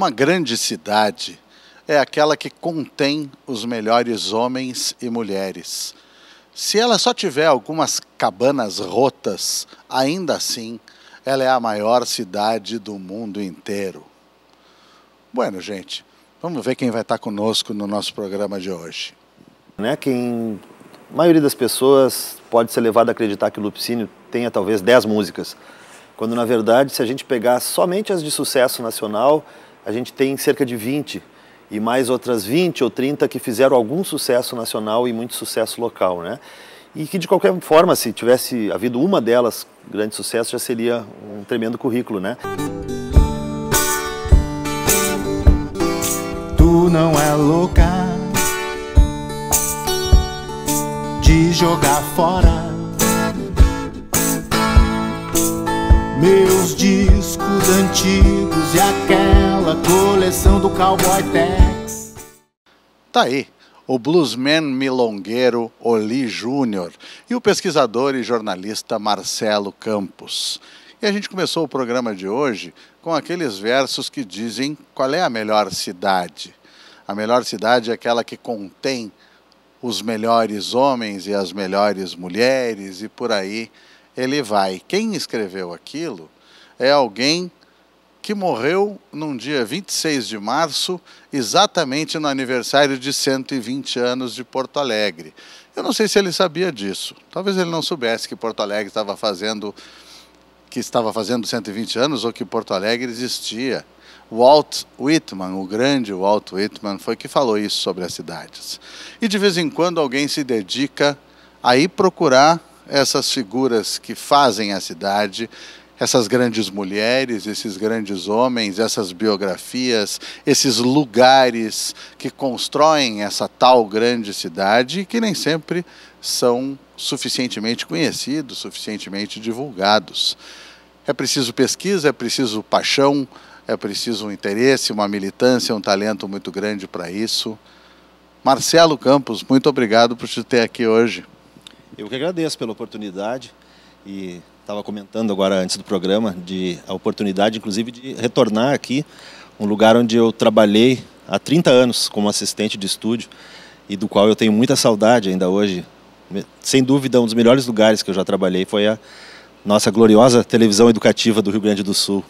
Uma grande cidade é aquela que contém os melhores homens e mulheres. Se ela só tiver algumas cabanas rotas, ainda assim, ela é a maior cidade do mundo inteiro. Bueno, gente, vamos ver quem vai estar conosco no nosso programa de hoje. Né, quem a maioria das pessoas pode ser levada a acreditar que o Lupicínio tenha talvez 10 músicas, quando na verdade, se a gente pegar somente as de sucesso nacional, a gente tem cerca de 20 e mais outras 20 ou 30 que fizeram algum sucesso nacional e muito sucesso local, né? E que de qualquer forma, se tivesse havido uma delas grande sucesso, já seria um tremendo currículo, né? Tu não é louca de jogar fora Meus discos antigos e aquela coleção do Cowboy Tex. Tá aí, o bluesman milongueiro Oli Júnior e o pesquisador e jornalista Marcelo Campos. E a gente começou o programa de hoje com aqueles versos que dizem qual é a melhor cidade. A melhor cidade é aquela que contém os melhores homens e as melhores mulheres e por aí ele vai. Quem escreveu aquilo é alguém que morreu num dia 26 de março, exatamente no aniversário de 120 anos de Porto Alegre. Eu não sei se ele sabia disso. Talvez ele não soubesse que Porto Alegre estava fazendo que estava fazendo 120 anos ou que Porto Alegre existia. Walt Whitman, o grande Walt Whitman, foi que falou isso sobre as cidades. E de vez em quando alguém se dedica a ir procurar essas figuras que fazem a cidade, essas grandes mulheres, esses grandes homens, essas biografias, esses lugares que constroem essa tal grande cidade que nem sempre são suficientemente conhecidos, suficientemente divulgados. É preciso pesquisa, é preciso paixão, é preciso um interesse, uma militância, um talento muito grande para isso. Marcelo Campos, muito obrigado por te ter aqui hoje. Eu que agradeço pela oportunidade e estava comentando agora antes do programa de a oportunidade, inclusive, de retornar aqui, um lugar onde eu trabalhei há 30 anos como assistente de estúdio e do qual eu tenho muita saudade ainda hoje. Sem dúvida, um dos melhores lugares que eu já trabalhei foi a nossa gloriosa televisão educativa do Rio Grande do Sul.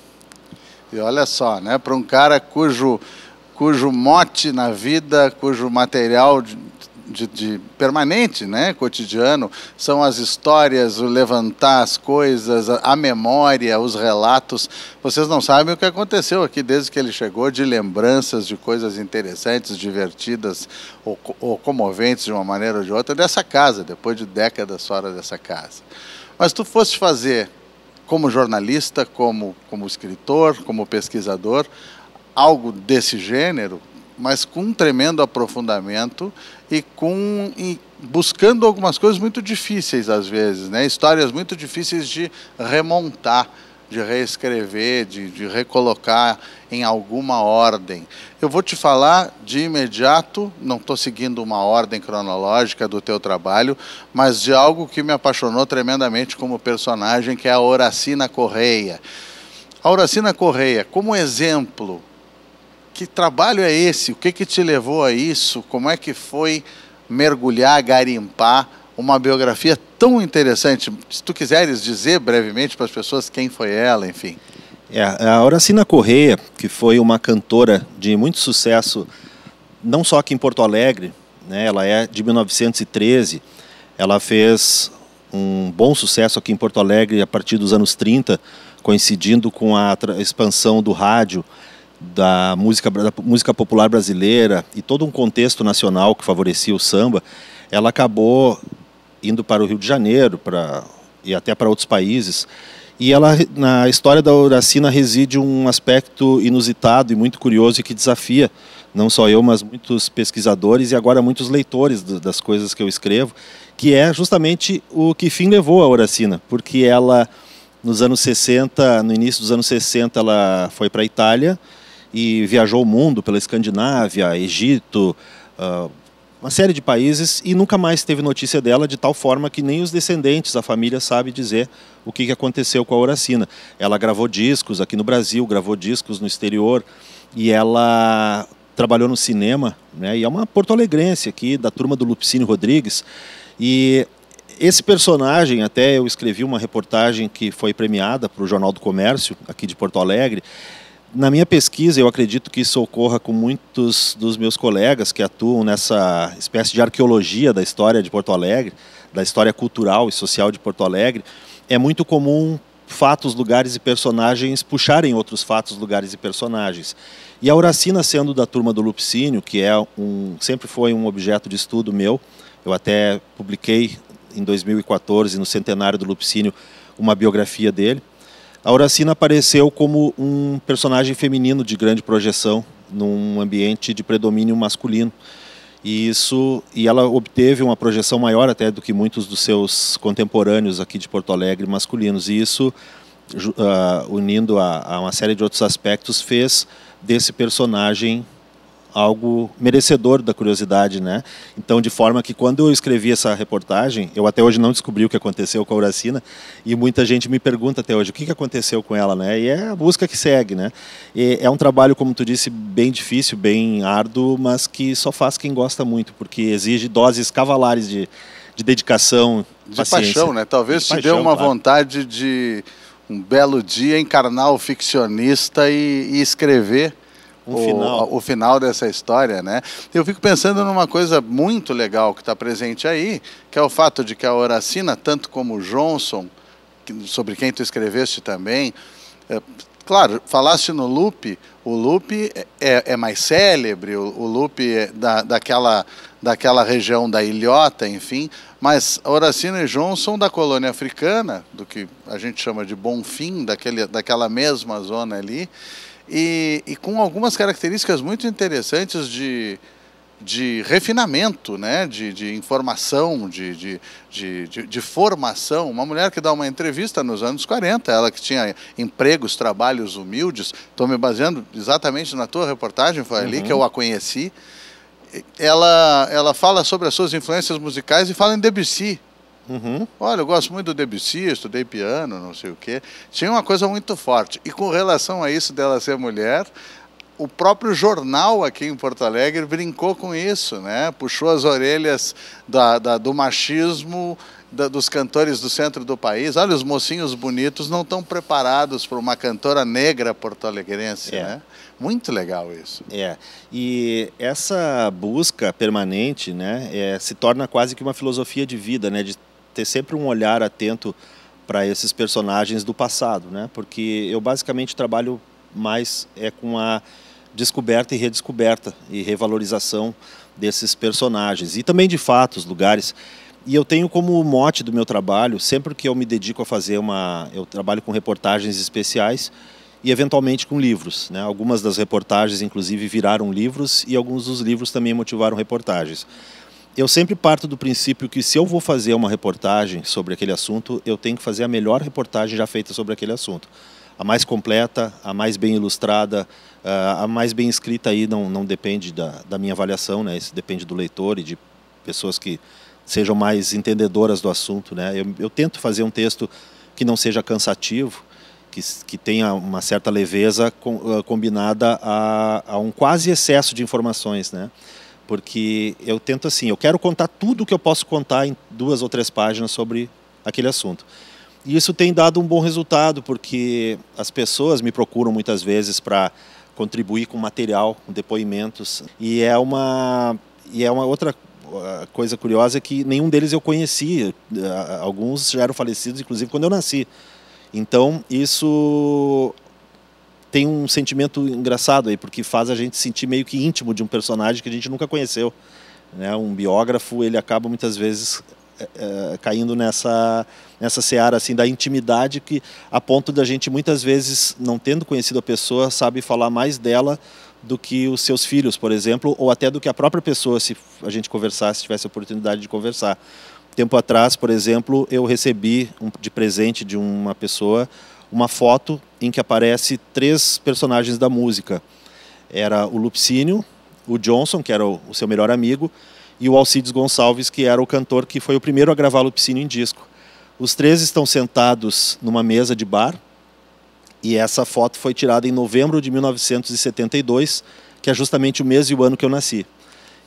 E olha só, né, para um cara cujo cujo mote na vida, cujo material de, de, permanente, né, cotidiano, são as histórias, o levantar as coisas, a, memória, os relatos. Vocês não sabem o que aconteceu aqui desde que ele chegou, de lembranças de coisas interessantes, divertidas ou, ou comoventes de uma maneira ou de outra dessa casa, depois de décadas fora dessa casa. Mas tu fosse fazer como jornalista, como como escritor, como pesquisador, algo desse gênero, mas com um tremendo aprofundamento e com e buscando algumas coisas muito difíceis às vezes, né? Histórias muito difíceis de remontar, de reescrever, de, de recolocar em alguma ordem. Eu vou te falar de imediato, não estou seguindo uma ordem cronológica do teu trabalho, mas de algo que me apaixonou tremendamente como personagem, que é a Horacina Correia. A Horacina Correia, como exemplo que trabalho é esse? O que, que te levou a isso? Como é que foi mergulhar, garimpar uma biografia tão interessante? Se tu quiseres dizer brevemente para as pessoas quem foi ela, enfim. É, a Horacina Correia, que foi uma cantora de muito sucesso, não só aqui em Porto Alegre, né, ela é de 1913, ela fez um bom sucesso aqui em Porto Alegre a partir dos anos 30, coincidindo com a expansão do rádio da música, da música popular brasileira e todo um contexto nacional que favorecia o samba, ela acabou indo para o Rio de Janeiro para, e até para outros países. E ela, na história da Horacina reside um aspecto inusitado e muito curioso e que desafia não só eu, mas muitos pesquisadores e agora muitos leitores das coisas que eu escrevo, que é justamente o que fim levou a Horacina, porque ela, nos anos 60, no início dos anos 60, ela foi para a Itália, e viajou o mundo pela Escandinávia, Egito, ah, uma série de países e nunca mais teve notícia dela, de tal forma que nem os descendentes, a família, sabe dizer o que aconteceu com a Horacina. Ela gravou discos aqui no Brasil, gravou discos no exterior e ela trabalhou no cinema, né? E é uma porto-alegrense aqui, da turma do Lupicínio Rodrigues. E esse personagem, até eu escrevi uma reportagem que foi premiada para o Jornal do Comércio, aqui de Porto Alegre, na minha pesquisa, eu acredito que isso ocorra com muitos dos meus colegas que atuam nessa espécie de arqueologia da história de Porto Alegre, da história cultural e social de Porto Alegre. É muito comum fatos, lugares e personagens puxarem outros fatos, lugares e personagens. E a Horacina, sendo da turma do Lupicínio, que é um, sempre foi um objeto de estudo meu, eu até publiquei em 2014, no centenário do Lupicínio, uma biografia dele. A Horacina apareceu como um personagem feminino de grande projeção num ambiente de predomínio masculino. E isso e ela obteve uma projeção maior até do que muitos dos seus contemporâneos aqui de Porto Alegre masculinos. E isso uh, unindo a, a uma série de outros aspectos fez desse personagem algo merecedor da curiosidade, né? Então, de forma que quando eu escrevi essa reportagem, eu até hoje não descobri o que aconteceu com a Uracina e muita gente me pergunta até hoje o que aconteceu com ela, né? E é a busca que segue, né? E é um trabalho, como tu disse, bem difícil, bem árduo, mas que só faz quem gosta muito, porque exige doses cavalares de, de dedicação, de paciência. paixão, né? Talvez de te paixão, dê uma claro. vontade de um belo dia encarnar o ficcionista e, e escrever um o, final. o final dessa história, né? Eu fico pensando numa coisa muito legal que está presente aí, que é o fato de que a Horacina, tanto como o Johnson, sobre quem tu escreveste também, é, claro, falaste no Lupe, o Lupe é, é, mais célebre, o, o Lupe é da, daquela, daquela região da Ilhota, enfim, mas Horacina e Johnson da colônia africana, do que a gente chama de Bonfim, daquele, daquela mesma zona ali, e, e com algumas características muito interessantes de, de refinamento, né? de, de informação, de, de, de, de, formação. Uma mulher que dá uma entrevista nos anos 40, ela que tinha empregos, trabalhos humildes, estou me baseando exatamente na tua reportagem, foi uhum. ali que eu uhum. a conheci. Ela, ela fala sobre as suas influências musicais e fala em Debussy. Uhum. Olha, eu gosto muito do Debussy, estudei piano, não sei o quê. Tinha uma coisa muito forte. E com relação a isso dela ser mulher, o próprio jornal aqui em Porto Alegre brincou com isso, né? Puxou as orelhas da, da, do machismo da, dos cantores do centro do país. Olha, os mocinhos bonitos não estão preparados para uma cantora negra porto-alegrense, é. né? Muito legal isso. É. E essa busca permanente, né, é, se torna quase que uma filosofia de vida, né? De ter sempre um olhar atento para esses personagens do passado, né? Porque eu basicamente trabalho mais é com a descoberta e redescoberta e revalorização desses personagens e também de fatos, lugares. E eu tenho como mote do meu trabalho, sempre que eu me dedico a fazer uma, eu trabalho com reportagens especiais e eventualmente com livros, né? Algumas das reportagens inclusive viraram livros e alguns dos livros também motivaram reportagens eu sempre parto do princípio que se eu vou fazer uma reportagem sobre aquele assunto, eu tenho que fazer a melhor reportagem já feita sobre aquele assunto. A mais completa, a mais bem ilustrada, ah, a mais bem escrita aí não, não depende da, da minha avaliação, né? Isso depende do leitor e de pessoas que sejam mais entendedoras do assunto, né? Eu, eu tento fazer um texto que não seja cansativo, que, que tenha uma certa leveza com, ah, combinada a, a um quase excesso de informações, né? Porque eu tento assim, eu quero contar tudo o que eu posso contar em duas ou três páginas sobre aquele assunto. E isso tem dado um bom resultado, porque as pessoas me procuram muitas vezes para contribuir com material, com depoimentos. E é uma, e é uma outra ah, coisa curiosa é que nenhum deles eu conhecia. Ah, alguns já eram falecidos, inclusive, quando eu nasci. Então, isso tem um sentimento engraçado aí, porque faz a gente sentir meio que íntimo de um personagem que a gente nunca conheceu. Né? Um biógrafo, ele acaba muitas vezes é, caindo nessa nessa seara assim da intimidade que a ponto da gente muitas vezes não tendo conhecido a pessoa sabe falar mais dela do que os seus filhos por exemplo ou até do que a própria pessoa se a gente conversasse tivesse a oportunidade de conversar tempo atrás por exemplo eu recebi um, de presente de uma pessoa uma foto em que aparece três personagens da música. Era o Lupicínio, o Johnson, que era o, o seu melhor amigo, e o Alcides Gonçalves, que era o cantor que foi o primeiro a gravar Lupicínio em disco. Os três estão sentados numa mesa de bar, e essa foto foi tirada em novembro de 1972, que é justamente o mês e o ano que eu nasci.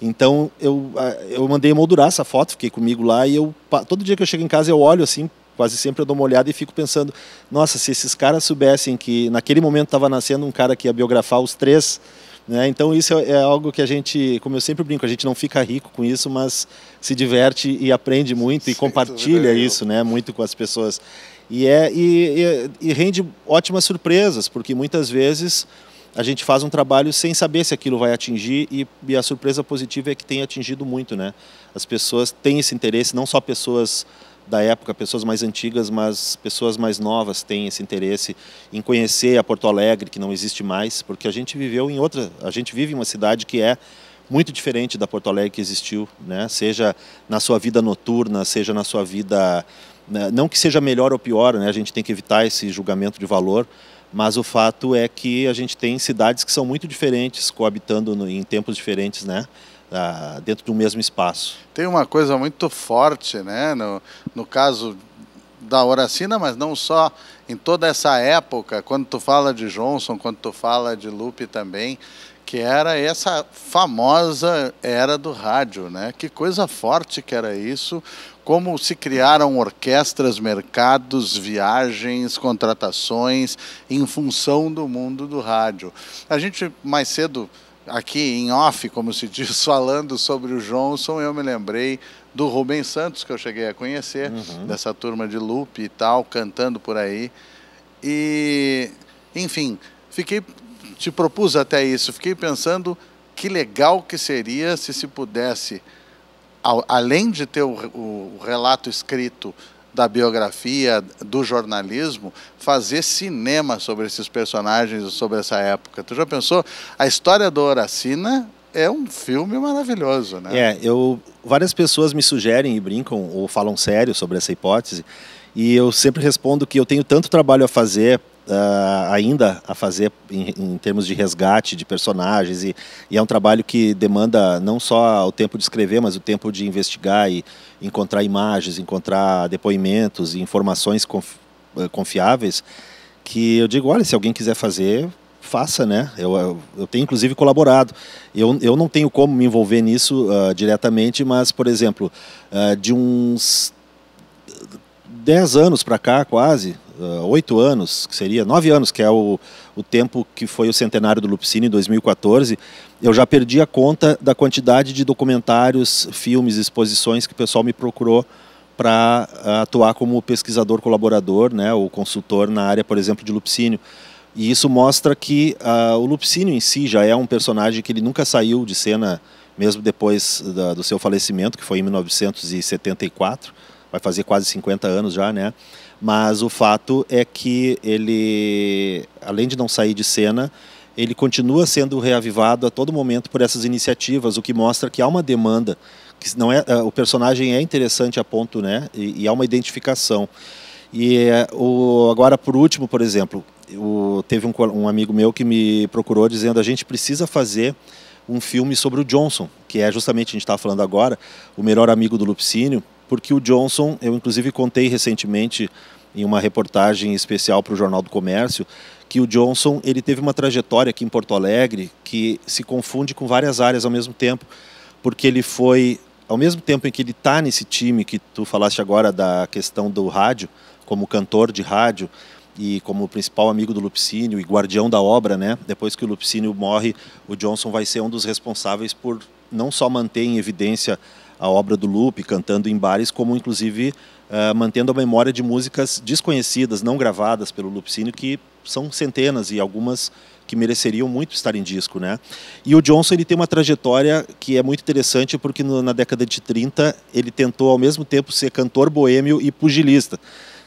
Então eu, eu mandei moldurar essa foto, fiquei comigo lá e eu todo dia que eu chego em casa eu olho assim quase sempre eu dou uma olhada e fico pensando, nossa, se esses caras soubessem que naquele momento estava nascendo um cara que ia biografar os três, né? Então isso é, é, algo que a gente, como eu sempre brinco, a gente não fica rico com isso, mas se diverte e aprende muito e compartilha isso, né? Muito com as pessoas e é e, e, e rende ótimas surpresas, porque muitas vezes a gente faz um trabalho sem saber se aquilo vai atingir e, e, a surpresa positiva é que tem atingido muito, né? As pessoas têm esse interesse, não só pessoas da época, pessoas mais antigas, mas pessoas mais novas têm esse interesse em conhecer a Porto Alegre, que não existe mais, porque a gente viveu em outra, a gente vive em uma cidade que é muito diferente da Porto Alegre que existiu, né? Seja na sua vida noturna, seja na sua vida, né? não que seja melhor ou pior, né? A gente tem que evitar esse julgamento de valor, mas o fato é que a gente tem cidades que são muito diferentes, coabitando em tempos diferentes, né? ah, dentro do mesmo espaço. Tem uma coisa muito forte, né? No, no caso da Horacina, mas não só em toda essa época, quando tu fala de Johnson, quando tu fala de Lupe também, que era essa famosa era do rádio, né? Que coisa forte que era isso, como se criaram orquestras, mercados, viagens, contratações em função do mundo do rádio. A gente mais cedo aqui em off, como se diz, falando sobre o Johnson, eu me lembrei do Rubem Santos, que eu cheguei a conhecer, uhum. dessa turma de loop e tal, cantando por aí. E, enfim, fiquei, te propus até isso, fiquei pensando que legal que seria se se pudesse, ao, além de ter o, o relato escrito, da biografia, do jornalismo, fazer cinema sobre esses personagens, sobre essa época. Tu já pensou? A história do Horacina é um filme maravilhoso, né? É, eu várias pessoas me sugerem e brincam ou falam sério sobre essa hipótese, e eu sempre respondo que eu tenho tanto trabalho a fazer uh, ainda a fazer em, em, termos de resgate de personagens e, e, é um trabalho que demanda não só o tempo de escrever, mas o tempo de investigar e encontrar imagens, encontrar depoimentos e informações conf, ah, confiáveis que eu digo, olha, se alguém quiser fazer, faça, né? Eu, eu, eu, tenho inclusive colaborado. Eu, eu não tenho como me envolver nisso uh, diretamente, mas, por exemplo, uh, de uns 10 anos para cá, quase, eh, oito anos, que seria nove anos, que é o, o tempo que foi o centenário do Lupicínio em 2014, eu já perdi a conta da quantidade de documentários, filmes, exposições que o pessoal me procurou para eh, atuar como pesquisador colaborador, né, ou consultor na área, por exemplo, de Lupicínio. E isso mostra que uh, o Lupicínio em si já é um personagem que ele nunca saiu de cena, mesmo depois da, do seu falecimento, que foi em 1974, vai fazer quase 50 anos já, né? Mas o fato é que ele, além de não sair de cena, ele continua sendo reavivado a todo momento por essas iniciativas, o que mostra que há uma demanda, que não é, é o personagem é interessante a ponto, né? E, e há uma identificação. E é, o, agora, por último, por exemplo, o, teve um, um amigo meu que me procurou dizendo a gente precisa fazer um filme sobre o Johnson, que é justamente, a gente estava falando agora, o melhor amigo do Lupicínio, porque o Johnson, eu inclusive contei recentemente em uma reportagem especial para o Jornal do Comércio, que o Johnson ele teve uma trajetória aqui em Porto Alegre que se confunde com várias áreas ao mesmo tempo, porque ele foi, ao mesmo tempo em que ele está nesse time que tu falaste agora da questão do rádio, como cantor de rádio e como principal amigo do Lupicínio e guardião da obra, né? Depois que o Lupicínio morre, o Johnson vai ser um dos responsáveis por não só manter em evidência a obra do Lupe, cantando em bares, como inclusive uh, mantendo a memória de músicas desconhecidas, não gravadas pelo Lupicínio, que são centenas e algumas que mereceriam muito estar em disco, né? E o Johnson ele tem uma trajetória que é muito interessante porque no, na década de 30 ele tentou ao mesmo tempo ser cantor boêmio e pugilista,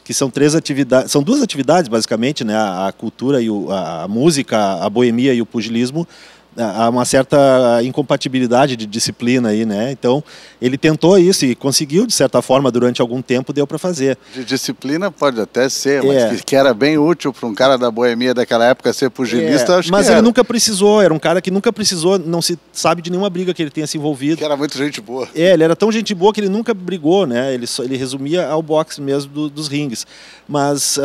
que são três atividades, são duas atividades basicamente, né? A, a cultura e o, a, a música, a boemia e o pugilismo há uma certa incompatibilidade de disciplina aí, né? Então, ele tentou isso e conseguiu, de certa forma, durante algum tempo, deu para fazer. De disciplina pode até ser, mas é. que, era bem útil para um cara da boemia daquela época ser pugilista, é. acho mas que Mas ele nunca precisou, era um cara que nunca precisou, não se sabe de nenhuma briga que ele tenha se envolvido. Que era muito gente boa. É, ele era tão gente boa que ele nunca brigou, né? Ele, só, ele resumia ao boxe mesmo do, dos rings. Mas uh,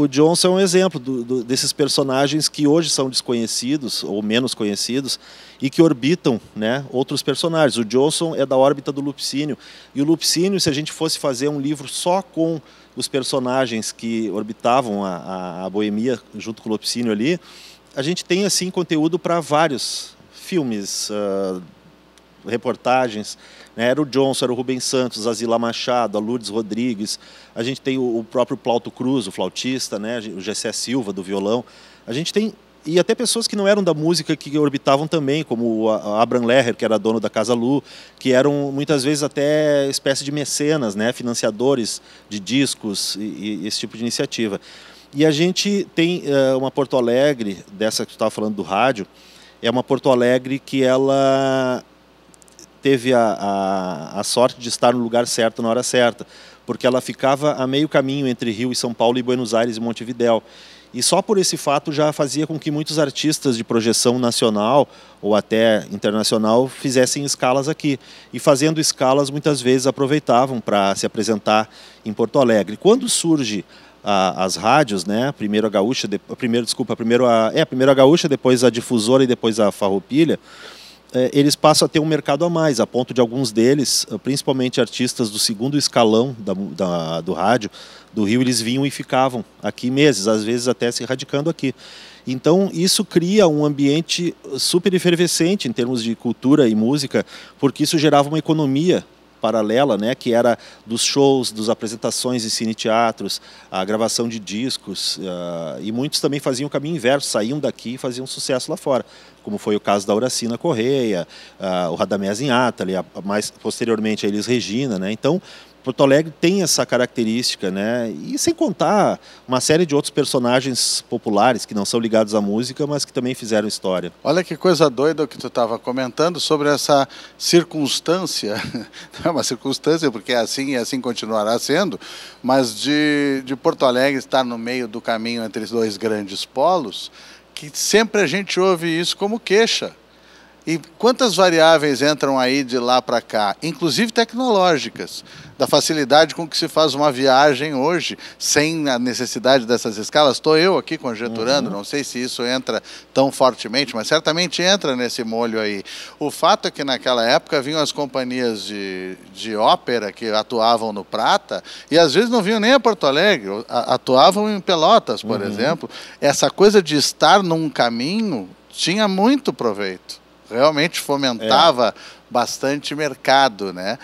o Johnson é um exemplo do, do, desses personagens que hoje são desconhecidos ou menos conhecidos, parecidos e que orbitam né, outros personagens. O Johnson é da órbita do Lupicínio. E o Lupicínio, se a gente fosse fazer um livro só com os personagens que orbitavam a, a, a boemia junto com o Lupicínio ali, a gente tem assim conteúdo para vários filmes, uh, reportagens. Né? Era o Johnson, era o Rubens Santos, a Zila Machado, a Lourdes Rodrigues. A gente tem o, o próprio Plauto Cruz, o flautista, né? o Gessé Silva, do violão. A gente tem e até pessoas que não eram da música que orbitavam também, como a Abraham Leher, que era dono da Casa Lu, que eram muitas vezes até espécie de mecenas, né, financiadores de discos e, e esse tipo de iniciativa. E a gente tem uh, uma Porto Alegre, dessa que tu estava falando do rádio, é uma Porto Alegre que ela teve a, a, a sorte de estar no lugar certo na hora certa, porque ela ficava a meio caminho entre Rio e São Paulo e Buenos Aires e Montevidéu. E só por esse fato já fazia com que muitos artistas de projeção nacional ou até internacional fizessem escalas aqui. E fazendo escalas, muitas vezes aproveitavam para se apresentar em Porto Alegre. Quando surge a, as rádios, né? Primeiro a Gaúcha, de, primeiro desculpa, primeiro a é, primeiro a Gaúcha, depois a Difusora e depois a Farroupilha. É, eles passam a ter um mercado a mais, a ponto de alguns deles, eh, principalmente artistas do segundo escalão da, da, do rádio do Rio, eles vinham e ficavam aqui meses, às vezes até se radicando aqui. Então, isso cria um ambiente eh, super efervescente em termos de cultura e música, porque isso gerava uma economia paralela, né, que era dos shows, das apresentações em cine-teatros, a gravação de discos, uh, e muitos também faziam o caminho inverso, saíam daqui e faziam sucesso lá fora, como foi o caso da Horacina Correia, uh, o Radamés Inátali, mais posteriormente a Elis Regina, né? Então, Porto Alegre tem essa característica, né? E sem contar uma série de outros personagens populares que não são ligados à música, mas que também fizeram história. Olha que coisa doida que tu estava comentando sobre essa circunstância, não é uma circunstância porque é assim e assim continuará sendo, mas de, de Porto Alegre estar no meio do caminho entre os dois grandes polos, que sempre a gente ouve isso como queixa e quantas variáveis entram aí de lá para cá, inclusive tecnológicas, da facilidade com que se faz uma viagem hoje, sem a necessidade dessas escalas? Estou eu aqui conjeturando, uhum. não sei se isso entra tão fortemente, mas certamente entra nesse molho aí. O fato é que naquela época vinham as companhias de, de ópera que atuavam no Prata e às vezes não vinham nem a Porto Alegre, atuavam em Pelotas, por uhum. exemplo. Essa coisa de estar num caminho tinha muito proveito realmente fomentava é. bastante mercado, né?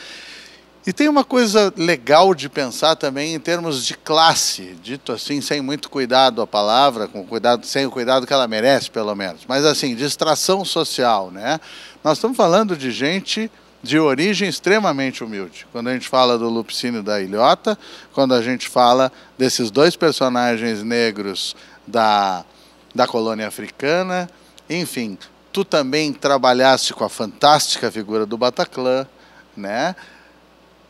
E tem uma coisa legal de pensar também em termos de classe, dito assim, sem muito cuidado a palavra, com cuidado, sem o cuidado que ela merece, pelo menos. Mas assim, distração social, né? Nós estamos falando de gente de origem extremamente humilde. Quando a gente fala do Lupicínio da Ilhota, quando a gente fala desses dois personagens negros da, da colônia africana, enfim, Tu também trabalhaste com a fantástica figura do Bataclan, né?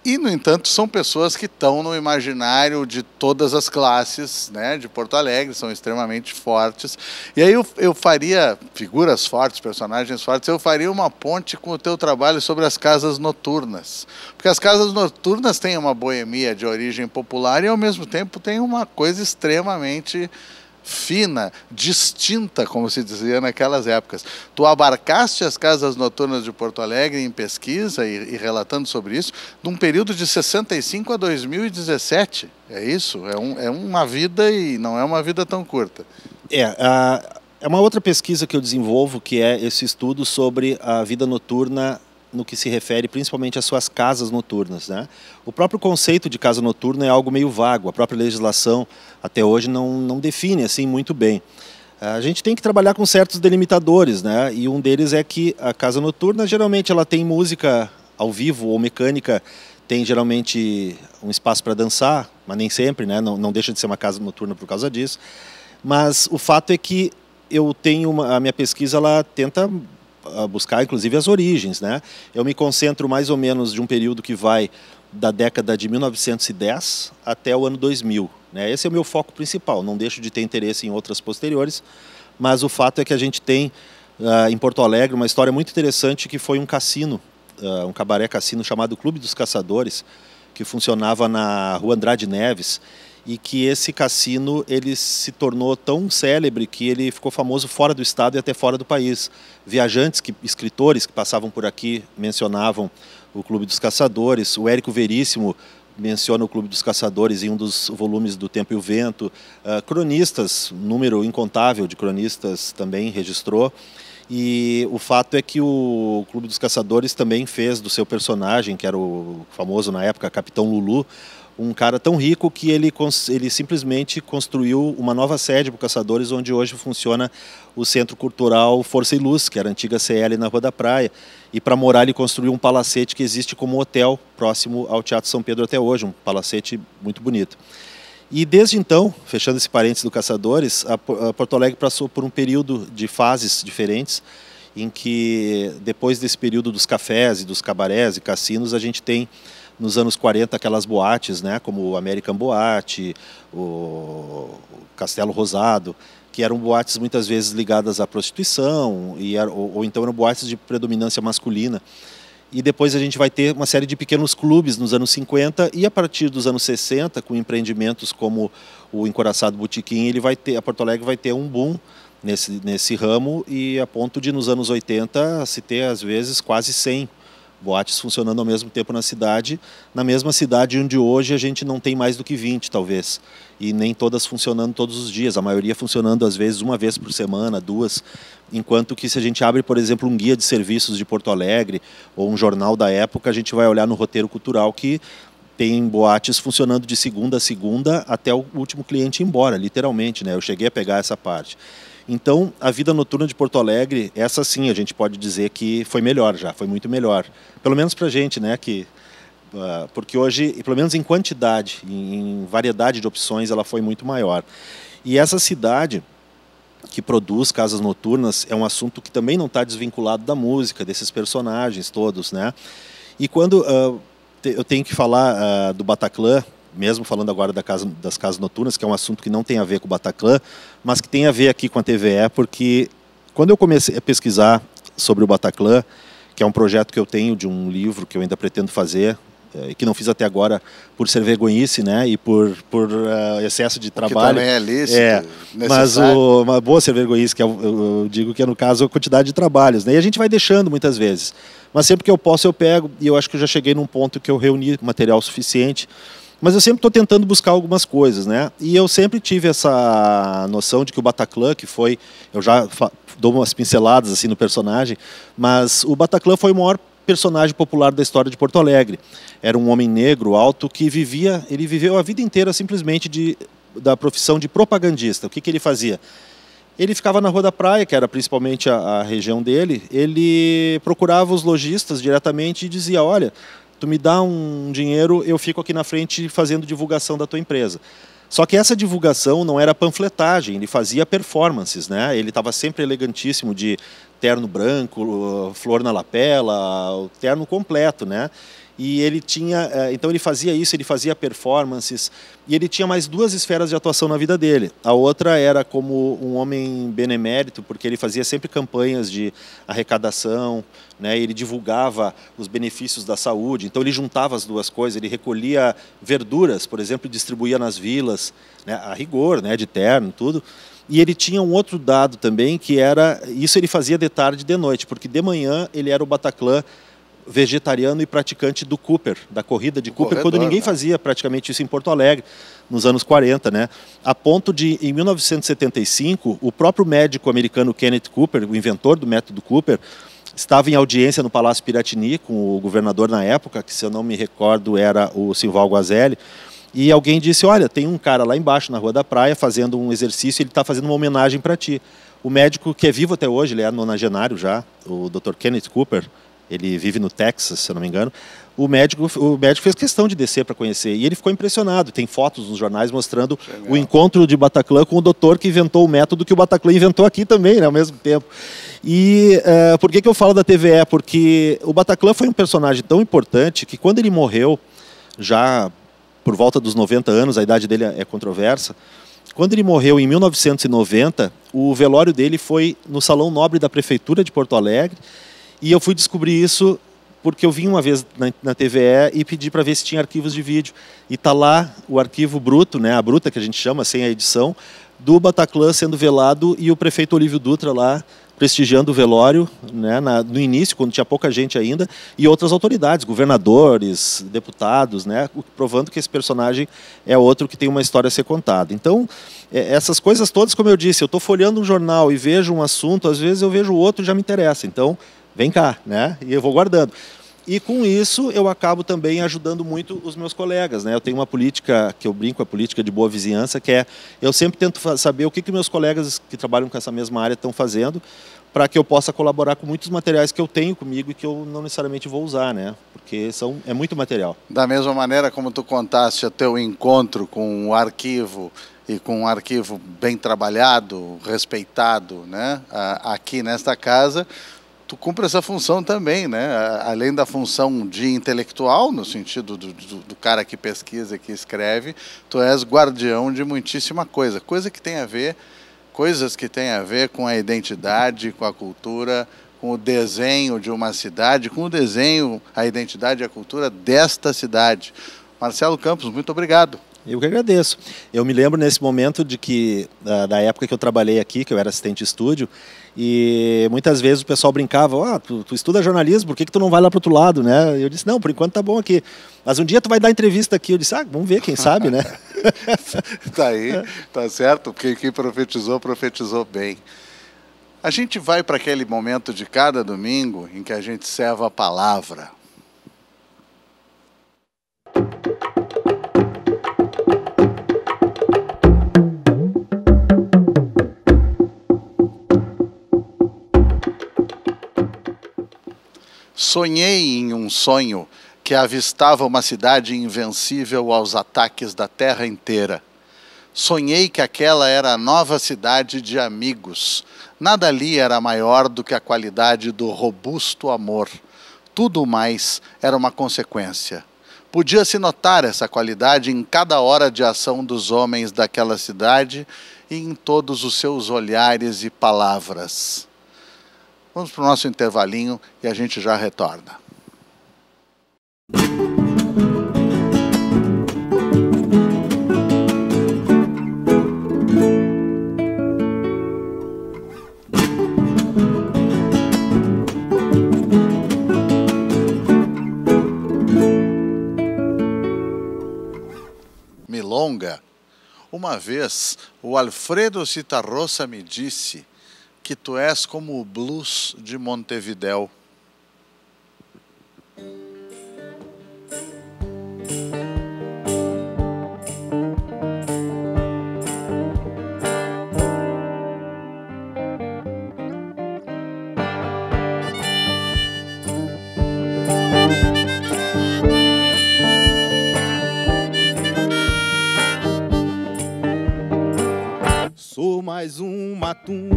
E, no entanto, são pessoas que estão no imaginário de todas as classes né, de Porto Alegre, são extremamente fortes. E aí eu, eu faria figuras fortes, personagens fortes, eu faria uma ponte com o teu trabalho sobre as casas noturnas. Porque as casas noturnas têm uma boemia de origem popular e, ao mesmo tempo, têm uma coisa extremamente fina, distinta, como se dizia naquelas épocas. Tu abarcaste as casas noturnas de Porto Alegre em pesquisa e, e relatando sobre isso, num período de 65 a 2017. É isso? É, um, é uma vida e não é uma vida tão curta. É, uh, é uma outra pesquisa que eu desenvolvo, que é esse estudo sobre a vida noturna no que se refere principalmente às suas casas noturnas. Né? O próprio conceito de casa noturna é algo meio vago, a própria legislação até hoje não, não define assim muito bem. A gente tem que trabalhar com certos delimitadores, né? e um deles é que a casa noturna geralmente ela tem música ao vivo ou mecânica, tem geralmente um espaço para dançar, mas nem sempre, né? não, não deixa de ser uma casa noturna por causa disso. Mas o fato é que eu tenho uma, a minha pesquisa ela tenta a buscar, inclusive, as origens. Né? Eu me concentro mais ou menos de um período que vai da década de 1910 até o ano 2000. Né? Esse é o meu foco principal. Não deixo de ter interesse em outras posteriores, mas o fato é que a gente tem ah, em Porto Alegre uma história muito interessante que foi um cassino, ah, um cabaré cassino chamado Clube dos Caçadores, que funcionava na Rua Andrade Neves e que esse cassino ele se tornou tão célebre que ele ficou famoso fora do estado e até fora do país. Viajantes, que, escritores que passavam por aqui mencionavam o Clube dos Caçadores, o Érico Veríssimo menciona o Clube dos Caçadores em um dos volumes do Tempo e o Vento, uh, cronistas, número incontável de cronistas também registrou, e o fato é que o Clube dos Caçadores também fez do seu personagem, que era o famoso na época Capitão Lulu, um cara tão rico que ele, ele simplesmente construiu uma nova sede para Caçadores, onde hoje funciona o Centro Cultural Força e Luz, que era a antiga CL na Rua da Praia. E para morar ele construiu um palacete que existe como hotel próximo ao Teatro São Pedro até hoje, um palacete muito bonito. E desde então, fechando esse parênteses do Caçadores, a Porto Alegre passou por um período de fases diferentes, em que depois desse período dos cafés e dos cabarés e cassinos, a gente tem nos anos 40 aquelas boates, né, como o American Boate, o Castelo Rosado, que eram boates muitas vezes ligadas à prostituição, e, ou, ou então eram boates de predominância masculina. E depois a gente vai ter uma série de pequenos clubes nos anos 50 e a partir dos anos 60, com empreendimentos como o Encoraçado Botequim, ele vai ter, a Porto Alegre vai ter um boom nesse, nesse ramo e a ponto de nos anos 80 se ter às vezes quase 100 boates funcionando ao mesmo tempo na cidade, na mesma cidade onde hoje a gente não tem mais do que 20, talvez. E nem todas funcionando todos os dias, a maioria funcionando às vezes uma vez por semana, duas. Enquanto que se a gente abre, por exemplo, um guia de serviços de Porto Alegre ou um jornal da época, a gente vai olhar no roteiro cultural que tem boates funcionando de segunda a segunda até o último cliente ir embora, literalmente, né? Eu cheguei a pegar essa parte. Então, a vida noturna de Porto Alegre, essa sim, a gente pode dizer que foi melhor já, foi muito melhor. Pelo menos para a gente, né? Que, uh, porque hoje, pelo menos em quantidade, em, em variedade de opções, ela foi muito maior. E essa cidade que produz casas noturnas é um assunto que também não está desvinculado da música, desses personagens todos, né? E quando uh, eu tenho que falar uh, do Bataclan, mesmo falando agora da casa, das casas noturnas, que é um assunto que não tem a ver com o Bataclan, mas que tem a ver aqui com a TVE, porque quando eu comecei a pesquisar sobre o Bataclan, que é um projeto que eu tenho de um livro que eu ainda pretendo fazer, eh, e que não fiz até agora por ser vergonhice, né, e por, por uh, excesso de trabalho. Que também é lícito. É, mas o, uma boa ser vergonhice, que é eu, eu, digo que é no caso a quantidade de trabalhos, né, e a gente vai deixando muitas vezes. Mas sempre que eu posso eu pego, e eu acho que eu já cheguei num ponto que eu reuni material suficiente mas eu sempre estou tentando buscar algumas coisas, né? E eu sempre tive essa noção de que o Bataclan, que foi, eu já dou umas pinceladas assim no personagem, mas o Bataclan foi o maior personagem popular da história de Porto Alegre. Era um homem negro, alto, que vivia, ele viveu a vida inteira simplesmente de, da profissão de propagandista. O que, que ele fazia? Ele ficava na Rua da Praia, que era principalmente a, a região dele. Ele procurava os lojistas diretamente e dizia: Olha, tu me dá um dinheiro, eu fico aqui na frente fazendo divulgação da tua empresa. Só que essa divulgação não era panfletagem, ele fazia performances, né? Ele estava sempre elegantíssimo de terno branco, flor na lapela, o terno completo, né? e ele tinha, eh, então ele fazia isso, ele fazia performances, e ele tinha mais duas esferas de atuação na vida dele. A outra era como um homem benemérito, porque ele fazia sempre campanhas de arrecadação, né? ele divulgava os benefícios da saúde, então ele juntava as duas coisas, ele recolhia verduras, por exemplo, e distribuía nas vilas, né? a rigor, né? de terno, tudo. E ele tinha um outro dado também, que era, isso ele fazia de tarde e de noite, porque de manhã ele era o Bataclan vegetariano e praticante do Cooper, da corrida de o Cooper, corredor, quando ninguém né? fazia praticamente isso em Porto Alegre, nos anos 40, né? A ponto de, em 1975, o próprio médico americano Kenneth Cooper, o inventor do método Cooper, estava em audiência no Palácio Piratini com o governador na época, que se eu não me recordo era o Silval Guazelli, e alguém disse: Olha, tem um cara lá embaixo na Rua da Praia fazendo um exercício, ele está fazendo uma homenagem para ti. O médico que é vivo até hoje, ele é nonagenário já, o Dr. Kenneth Cooper, ele vive no Texas, se eu não me engano. O médico, o médico fez questão de descer para conhecer e ele ficou impressionado. Tem fotos nos jornais mostrando o encontro de Bataclan com o doutor que inventou o método que o Bataclan inventou aqui também, né, ao mesmo tempo. E uh, por que, que eu falo da TVE? Porque o Bataclan foi um personagem tão importante que quando ele morreu, já por volta dos 90 anos, a idade dele é controversa, quando ele morreu em 1990, o velório dele foi no Salão Nobre da Prefeitura de Porto Alegre e eu fui descobrir isso porque eu vim uma vez na, na TVE e pedi para ver se tinha arquivos de vídeo. E tá lá o arquivo bruto, né, a bruta que a gente chama, sem a edição, do Bataclan sendo velado e o prefeito Olívio Dutra lá prestigiando o velório, né, na, no início, quando tinha pouca gente ainda, e outras autoridades, governadores, deputados, né, provando que esse personagem é outro que tem uma história a ser contada. Então, é, essas coisas todas, como eu disse, eu estou folheando um jornal e vejo um assunto, às vezes eu vejo outro e já me interessa. Então, vem cá, né? E eu vou guardando. E com isso eu acabo também ajudando muito os meus colegas, né? Eu tenho uma política que eu brinco, a política de boa vizinhança, que é eu sempre tento saber o que, que meus colegas que trabalham com essa mesma área estão fazendo, para que eu possa colaborar com muitos materiais que eu tenho comigo e que eu não necessariamente vou usar, né? Porque são, é muito material. Da mesma maneira como tu contaste o teu encontro com o arquivo e com um arquivo bem trabalhado, respeitado, né? Aqui nesta casa, tu cumpre essa função também, né? Além da função de intelectual, no sentido do, do, do, cara que pesquisa, que escreve, tu és guardião de muitíssima coisa, coisa que tem a ver, coisas que tem a ver com a identidade, com a cultura, com o desenho de uma cidade, com o desenho, a identidade e a cultura desta cidade. Marcelo Campos, muito obrigado. Eu que agradeço. Eu me lembro nesse momento de que ah, da época que eu trabalhei aqui, que eu era assistente de estúdio, e muitas vezes o pessoal brincava, ah, tu, tu estuda jornalismo, por que, que tu não vai lá para outro lado, né? eu disse, não, por enquanto tá bom aqui. Mas um dia tu vai dar entrevista aqui. Eu disse, ah, vamos ver, quem sabe, né? tá aí, tá certo. Quem, quem profetizou, profetizou bem. A gente vai para aquele momento de cada domingo em que a gente serva a palavra. Sonhei em um sonho que avistava uma cidade invencível aos ataques da terra inteira. Sonhei que aquela era a nova cidade de amigos. Nada ali era maior do que a qualidade do robusto amor. Tudo mais era uma consequência. Podia-se notar essa qualidade em cada hora de ação dos homens daquela cidade e em todos os seus olhares e palavras. Vamos para o nosso intervalinho e a gente já retorna. Milonga. Uma vez, o Alfredo Citarrosa me disse que tu és como o blues de Montevidéu. mais um matum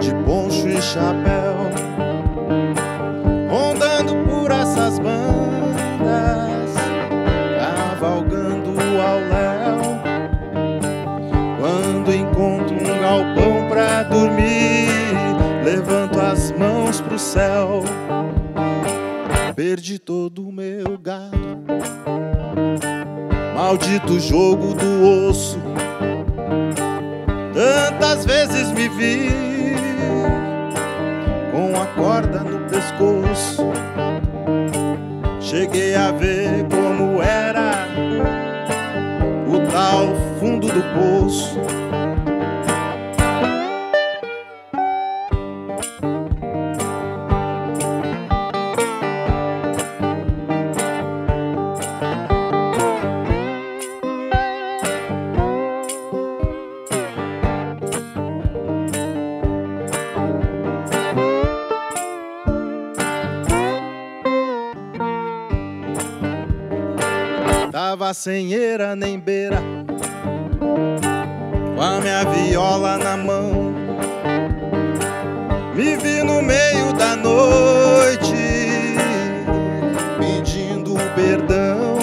de poncho e chapéu, rondando por essas bandas, cavalgando ao léu. Quando encontro um galpão pra dormir, levanto as mãos pro céu. Perdi todo o meu gado. Maldito jogo do osso Tantas vezes me vi com a corda no pescoço. Cheguei a ver como era o tal fundo do poço. sem eira nem beira, com a minha viola na mão. Me vi no meio da noite, pedindo perdão.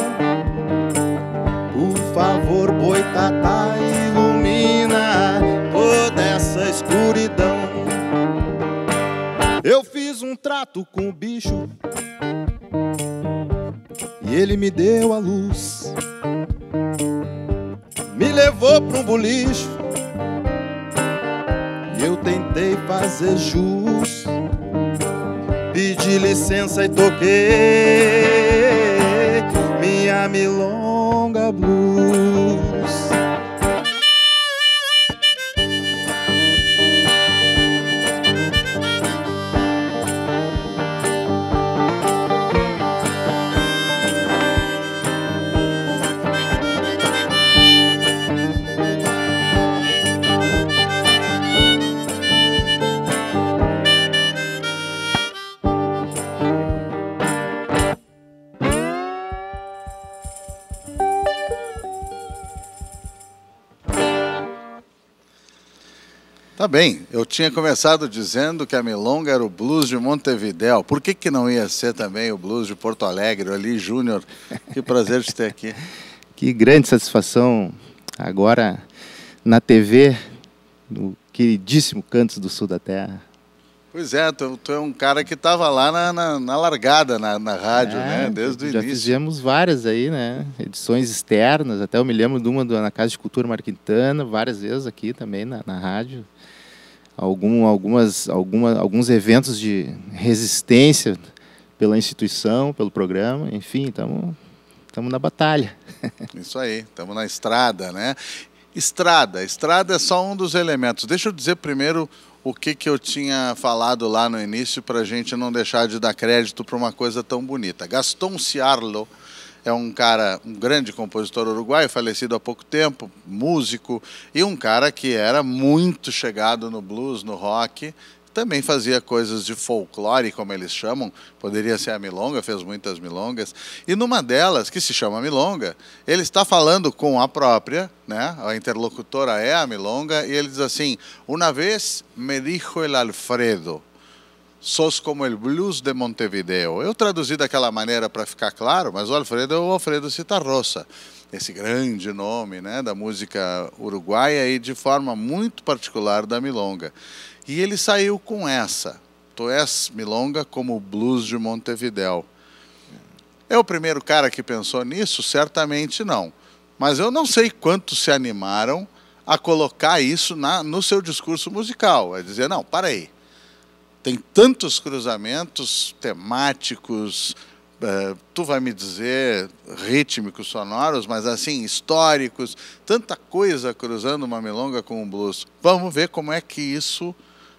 Por favor, boitatá, ilumina toda essa escuridão. Eu fiz um trato com o bicho e ele me deu a luz levou para um boliche. E eu tentei fazer jus, pedi licença e toquei minha milonga. tinha começado dizendo que a milonga era o blues de Montevidéu. Por que, que não ia ser também o blues de Porto Alegre? Ali, Júnior, que prazer te ter aqui. que grande satisfação agora na TV, no queridíssimo Cantos do Sul da Terra. Pois é, tu, tu é um cara que estava lá na, na, na, largada, na, na rádio, é, né? Desde o início. Já fizemos várias aí, né? Edições externas, até eu me lembro de uma do, na Casa de Cultura Marquintana, várias vezes aqui também na, na rádio algum, algumas, alguma, alguns eventos de resistência pela instituição, pelo programa, enfim, estamos na batalha. Isso aí, estamos na estrada, né? Estrada, estrada é só um dos elementos. Deixa eu dizer primeiro o que, que eu tinha falado lá no início para a gente não deixar de dar crédito para uma coisa tão bonita. Gaston Ciarlo, é um cara, um grande compositor uruguaio, falecido há pouco tempo, músico, e um cara que era muito chegado no blues, no rock, também fazia coisas de folclore, como eles chamam, poderia ser a milonga, fez muitas milongas. E numa delas, que se chama milonga, ele está falando com a própria, né? A interlocutora é a milonga e ele diz assim: "Uma vez me dijo el Alfredo, Sos como el blues de Montevideo. Eu traduzi daquela maneira para ficar claro, mas o Alfredo é o Alfredo Citarroça, esse grande nome né, da música uruguaia e de forma muito particular da milonga. E ele saiu com essa, Tu és milonga como blues de Montevideo. É o primeiro cara que pensou nisso? Certamente não. Mas eu não sei quantos se animaram a colocar isso na, no seu discurso musical. É dizer, não, para aí tem tantos cruzamentos temáticos, Uh, tu vai me dizer rítmicos, sonoros, mas assim, históricos, tanta coisa cruzando uma milonga com o blues. Vamos ver como é que isso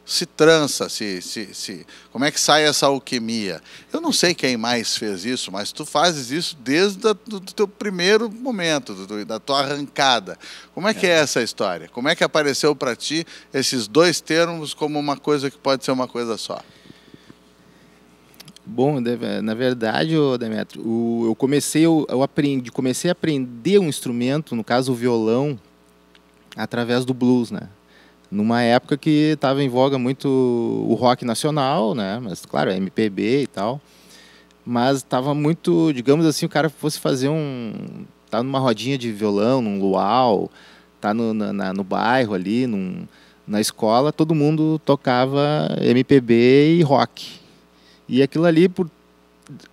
se trança, se, se, se, como é que sai essa alquimia? Eu não sei quem mais fez isso, mas tu fazes isso desde o do, teu primeiro momento, do, da tua arrancada. Como é que é, é essa história? Como é que apareceu para ti esses dois termos como uma coisa que pode ser uma coisa só? Bom, na verdade, Demetrio, eu comecei, eu aprendi, comecei a aprender um instrumento, no caso o violão, através do blues, né? numa época que estava em voga muito o rock nacional, né? Mas claro, MPB e tal. Mas estava muito, digamos assim, o cara fosse fazer um tá numa rodinha de violão, num luau, tá no, na, na, no bairro ali, num, na escola, todo mundo tocava MPB e rock. E aquilo ali por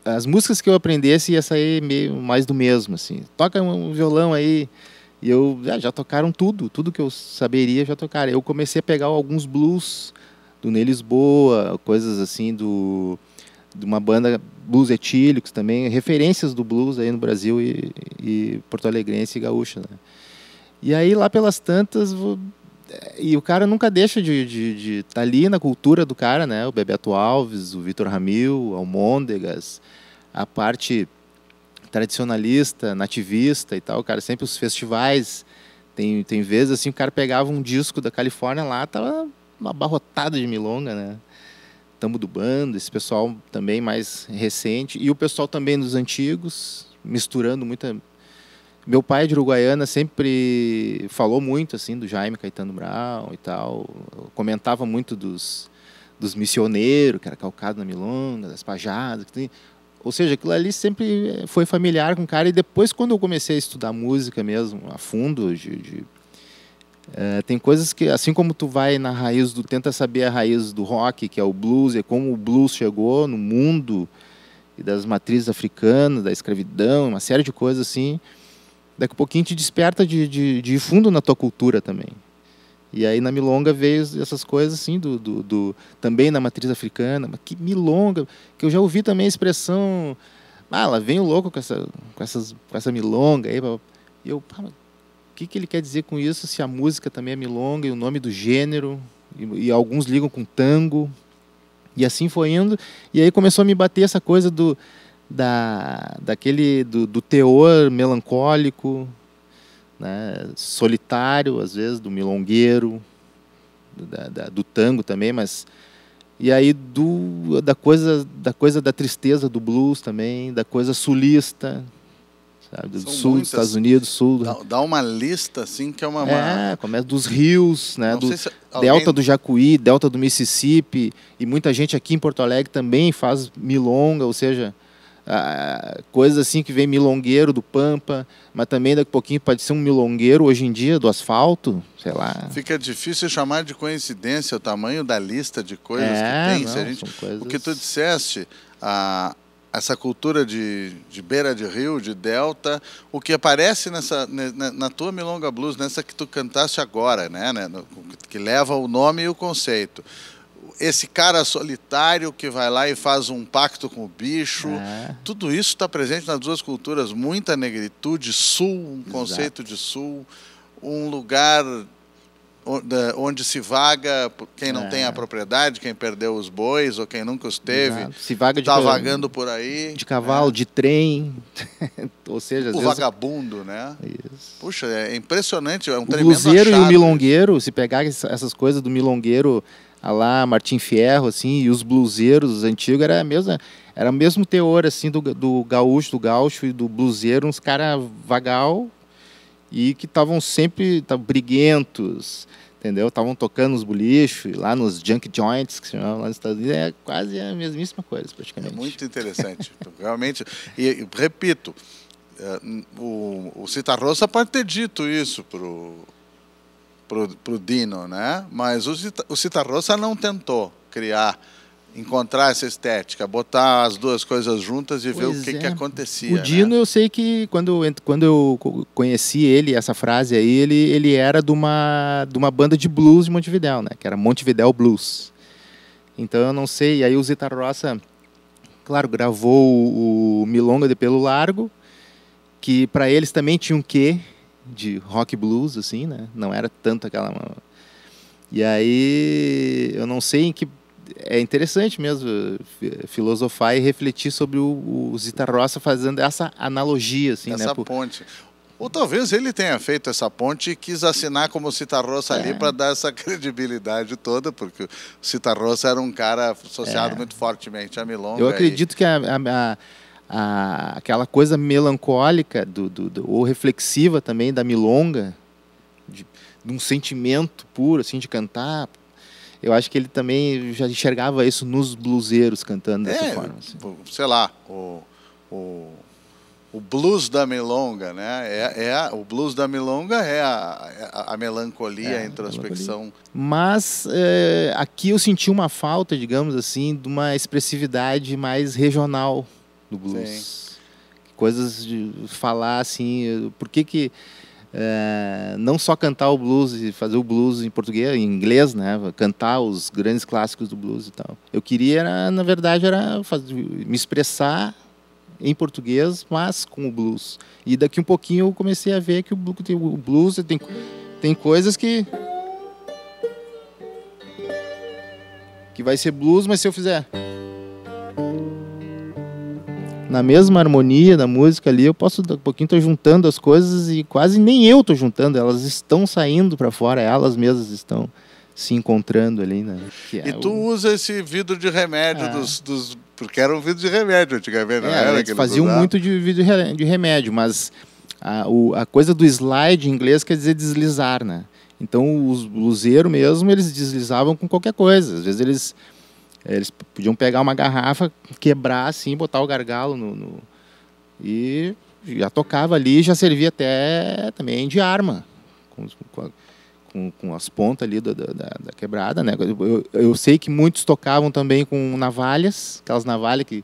as músicas que eu aprendesse ia sair meio mais do mesmo, assim. Toca um violão aí, e eu já, ah, já tocaram tudo, tudo que eu saberia já tocaram. Eu comecei a pegar alguns blues do Ney Lisboa, coisas assim do de uma banda blues etílicos também, referências do blues aí no Brasil e, e porto-alegrense e gaúcha, né? E aí lá pelas tantas, vou... É, e o cara nunca deixa de estar de, de tá ali na cultura do cara, né? O Bebeto Alves, o Vitor Ramil, Almôndegas, a parte tradicionalista, nativista e tal, cara, sempre os festivais. Tem, tem vezes assim, o cara pegava um disco da Califórnia lá, tava uma abarrotada de milonga, né? Tambo do Bando, esse pessoal também mais recente. E o pessoal também dos antigos, misturando muita. Meu pai é de Uruguaiana sempre falou muito assim do Jaime Caetano Brown e tal. Comentava muito dos, dos missioneiros, que era calcado na Milonga, das pajadas. Ou seja, aquilo ali sempre foi familiar com o cara. E depois, quando eu comecei a estudar música mesmo, a fundo, de, de é, tem coisas que, assim como tu vai na raiz do. tenta saber a raiz do rock, que é o blues, é como o blues chegou no mundo, e das matrizes africanas, da escravidão, uma série de coisas assim. Daqui a pouquinho te desperta de, de, de fundo na tua cultura também. E aí na milonga veio essas coisas assim do, do, do também na matriz africana, mas que milonga, que eu já ouvi também a expressão, ah, lá vem o louco com essa com essas com essa milonga aí, e eu, o ah, que que ele quer dizer com isso se a música também é milonga e o nome do gênero e, e alguns ligam com tango. E assim foi indo, e aí começou a me bater essa coisa do da daquele do, do teor melancólico né, solitário, às vezes, do milongueiro, do, da, do tango também, mas e aí do, da coisa da coisa da tristeza do blues também da coisa sulista sabe? do sul muitas. dos Estados Unidos sul dá, dá, uma lista assim que é uma é, começa dos rios né do se alguém... delta do Jacuí delta do Mississippi e muita gente aqui em Porto Alegre também faz milonga ou seja ah, coisas assim que vem milongueiro do Pampa, mas também daqui a pouquinho pode ser um milongueiro hoje em dia do asfalto, sei lá. Fica difícil chamar de coincidência o tamanho da lista de coisas é, que tem. Não, Se a gente, coisas... O que tu disseste, a, essa cultura de, de beira de rio, de delta, o que aparece nessa, na, na tua Milonga Blues, nessa que tu cantaste agora, né, né que leva o nome e o conceito esse cara solitário que vai lá e faz um pacto com o bicho. É. Tudo isso está presente nas duas culturas. Muita negritude, sul, um Exato. conceito de sul, um lugar onde se vaga quem não é. tem a propriedade, quem perdeu os bois ou quem nunca os teve. Exato. Se vaga de tá cavalo, vagando por aí. De cavalo, é. de trem. ou seja, o vezes... vagabundo, né? Isso. Puxa, é impressionante, é um o tremendo achado. e o milongueiro, se pegar essas coisas do milongueiro a lá Martim Fierro, assim, e os bluseiros antigos, era a mesma, era o mesmo teor, assim, do, do gaúcho, do gaúcho e do bluseiro, uns caras vagal e que estavam sempre tavam briguentos, entendeu? Estavam tocando os bolichos, lá nos junk joints, que se chamam lá nos Estados Unidos, é quase a mesmíssima coisa, praticamente. É muito interessante, realmente, e, repito, eh, o, o Citarrosa pode ter dito isso pro para o Dino, né? Mas o, o Rosa não tentou criar, encontrar essa estética, botar as duas coisas juntas e pois ver o que, é. que acontecia. O né? Dino, né? eu sei que quando, quando eu conheci ele, essa frase aí, ele, ele era de uma, de uma banda de blues de Montevidéu, né? Que era Montevidéu Blues. Então eu não sei, e aí o Rosa, claro, gravou o Milonga de Pelo Largo, que para eles também tinha um quê de rock blues, assim, né? Não era tanto aquela. E aí eu não sei em que. É interessante mesmo filosofar e refletir sobre o, o Zita Roça fazendo essa analogia, assim, essa né? Essa ponte. Ou talvez ele tenha feito essa ponte e quis assinar como Citarroça é. ali para dar essa credibilidade toda, porque o Citarroça era um cara associado é. muito fortemente a Milonga. Eu acredito que a, a a, aquela coisa melancólica do, do, do, ou reflexiva também da milonga, de, de um sentimento puro, assim, de cantar, eu acho que ele também já enxergava isso nos bluseiros cantando dessa é, forma. Assim. Sei lá, o, o, o, blues da milonga, né? É, é a, o blues da milonga é a, é a, a melancolia, é, a introspecção. Melancolia. Mas eh, aqui eu senti uma falta, digamos assim, de uma expressividade mais regional no blues. Sim. Coisas de falar assim, por que que é, não só cantar o blues e fazer o blues em português, em inglês, né? Cantar os grandes clássicos do blues e tal. Eu queria, era, na verdade, era fazer, me expressar em português, mas com o blues. E daqui um pouquinho eu comecei a ver que o blues tem, tem coisas que que vai ser blues, mas se eu fizer na mesma harmonia da música ali, eu posso um pouquinho estou juntando as coisas e quase nem eu estou juntando, elas estão saindo para fora, elas mesmas estão se encontrando ali, né? É e tu o... usa esse vidro de remédio é. dos, dos, Porque era um vidro de remédio antigamente, não é, era? Eles faziam usava. muito de vidro de remédio, mas a, o, a coisa do slide em inglês quer dizer deslizar, né? Então os bluseiros mesmo, eles deslizavam com qualquer coisa. Às vezes eles eles podiam pegar uma garrafa, quebrar assim, botar o gargalo no, no... e já tocava ali, já servia até também de arma, com, com, com, as pontas ali da, da, da quebrada, né? Eu, eu, sei que muitos tocavam também com navalhas, aquelas navalhas que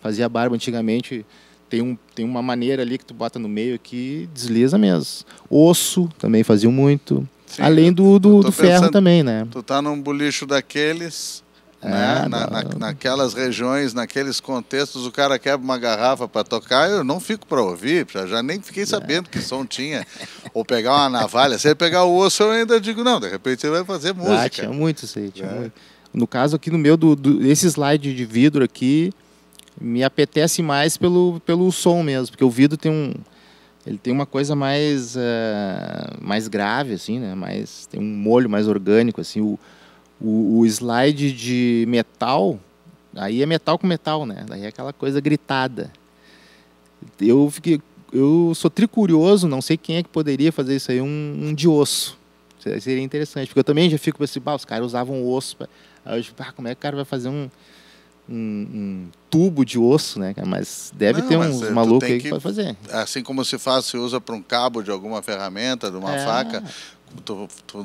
fazia barba antigamente. Tem, um, tem uma maneira ali que tu bota no meio que desliza mesmo. Osso também faziam muito. Sim, Além do, do, do ferro também, né? Tu tá num bolicho daqueles, né? É, na, na, naquelas regiões, naqueles contextos, o cara quebra uma garrafa para tocar, eu não fico para ouvir, já, já nem fiquei é. sabendo que som tinha. Ou pegar uma navalha, se ele pegar o osso, eu ainda digo, não, de repente ele vai fazer ah, música. Ah, tinha muito isso aí, tinha é. muito. No caso aqui no meu, do, do, esse slide de vidro aqui, me apetece mais pelo, pelo som mesmo, porque o vidro tem um, ele tem uma coisa mais uh, mais grave assim né mais tem um molho mais orgânico assim o, o, o slide de metal, aí é metal com metal, né? Daí é aquela coisa gritada. Eu fiquei, eu sou tricurioso, não sei quem é que poderia fazer isso aí, um, um de osso. Seria interessante, porque eu também já fico pensando, ah, os caras usavam osso. Pra... Aí eu digo, ah, como é que o cara vai fazer um, um, um tubo de osso, né? Mas deve não, ter uns é, um, malucos aí que, que pode fazer. Assim como se faz, se usa para um cabo de alguma ferramenta, de uma é. faca, tu, tu,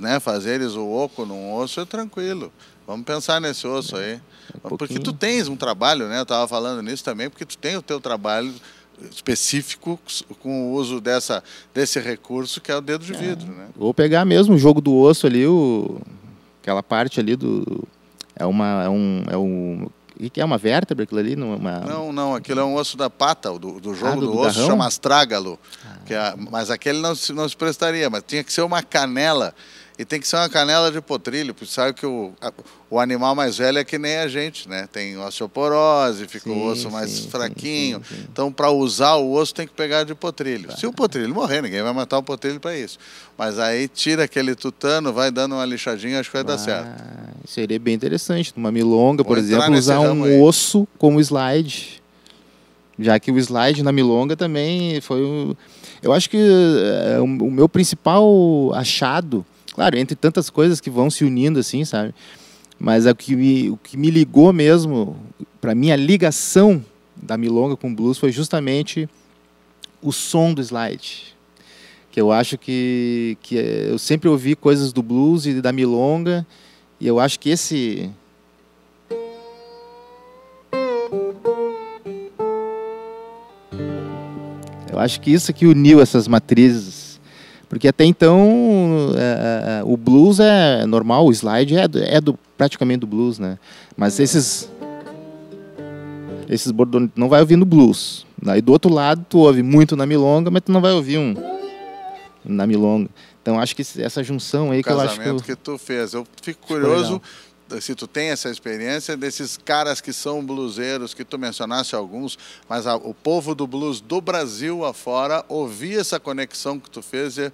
né? Fazeres o oco num osso é tranquilo. Vamos pensar nesse osso é, é aí. Um porque tu tens um trabalho, né? Eu estava falando nisso também, porque tu tem o teu trabalho específico com o uso dessa, desse recurso que é o dedo de é. vidro, né? Vou pegar mesmo o jogo do osso ali, o, aquela parte ali do... É, uma, é, um, é um e que é uma vértebra aquilo ali? Numa... É não, não, aquilo é um osso da pata, do, do jogo ah, do, do, osso, garrão? chama astrágalo. Ah. É, mas aquele não se, não se prestaria, mas tinha que ser uma canela e tem que ser uma canela de potrilho, porque sabe que o, o animal mais velho é que nem a gente, né? Tem osteoporose, fica sim, o osso mais sim, fraquinho. Sim, então, para usar o osso, tem que pegar de potrilho. Se o potrilho morrer, ninguém vai matar o potrilho para isso. Mas aí tira aquele tutano, vai dando uma lixadinha, acho que vai dar ah, certo. Seria bem interessante. Numa milonga, Vou por exemplo, usar um aí. osso como slide. Já que o slide na milonga também foi um... Eu acho que uh, o meu principal achado Claro, entre tantas coisas que vão se unindo assim, sabe? Mas é o que me, o que me ligou mesmo, para mim, a ligação da milonga com o blues foi justamente o som do slide. Que eu acho que, que é, eu sempre ouvi coisas do blues e da milonga, e eu acho que esse Eu acho que isso que uniu essas matrizes porque até então uh, o blues é normal, o slide é, do, é do, praticamente do blues, né? Mas esses esses bordões não vai ouvindo blues. Aí do outro lado tu ouve muito na milonga, mas tu não vai ouvir um na milonga. Então acho que essa junção aí o que eu acho que eu... que tu fez, eu fico curioso. Eh, se tu tem essa experiência desses caras que são bluseiros, que tu mencionaste alguns, mas a, o povo do blues do Brasil afora ouvir essa conexão que tu fez e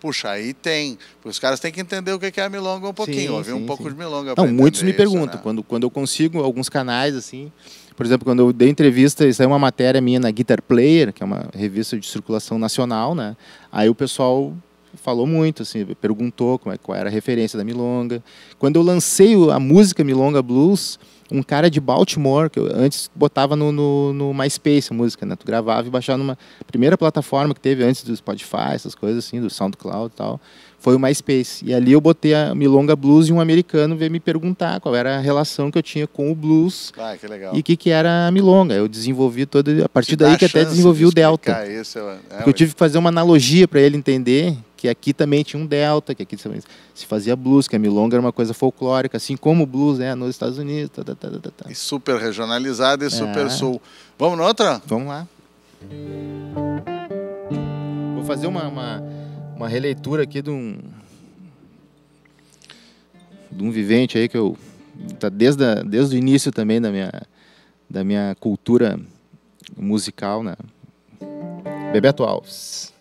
puxa, aí tem. Porque os caras têm que entender o que é a milonga um pouquinho, sim, ouvir sim, um pouco sim. de milonga. Não, muitos me perguntam, né? quando, quando eu consigo alguns canais assim, por exemplo, quando eu dei entrevista, isso é uma matéria minha na Guitar Player, que é uma revista de circulação nacional, né? Aí o pessoal falou muito, assim, perguntou como é, qual era a referência da milonga. Quando eu lancei a música Milonga Blues, um cara de Baltimore, que eu antes botava no, no, no MySpace a música, né? Tu gravava e baixava numa primeira plataforma que teve antes do Spotify, essas coisas assim, do SoundCloud e tal foi o MySpace. E ali eu botei a Milonga Blues e um americano veio me perguntar qual era a relação que eu tinha com o blues ah, que e o que, que era a Milonga. Eu desenvolvi toda, a partir daí que até desenvolvi de o Delta. Isso, é, eu tive que fazer uma analogia para ele entender que aqui também tinha um delta, que aqui se fazia blues, que a milonga era uma coisa folclórica, assim como o blues é nos Estados Unidos. Tá, tá, tá, e super regionalizado, e é. super sul. Vamos na outra? Vamos lá. Vou fazer uma... uma uma releitura aqui de um de um vivente aí que eu tá desde a, desde o início também da minha da minha cultura musical, né? Bebeto Alves.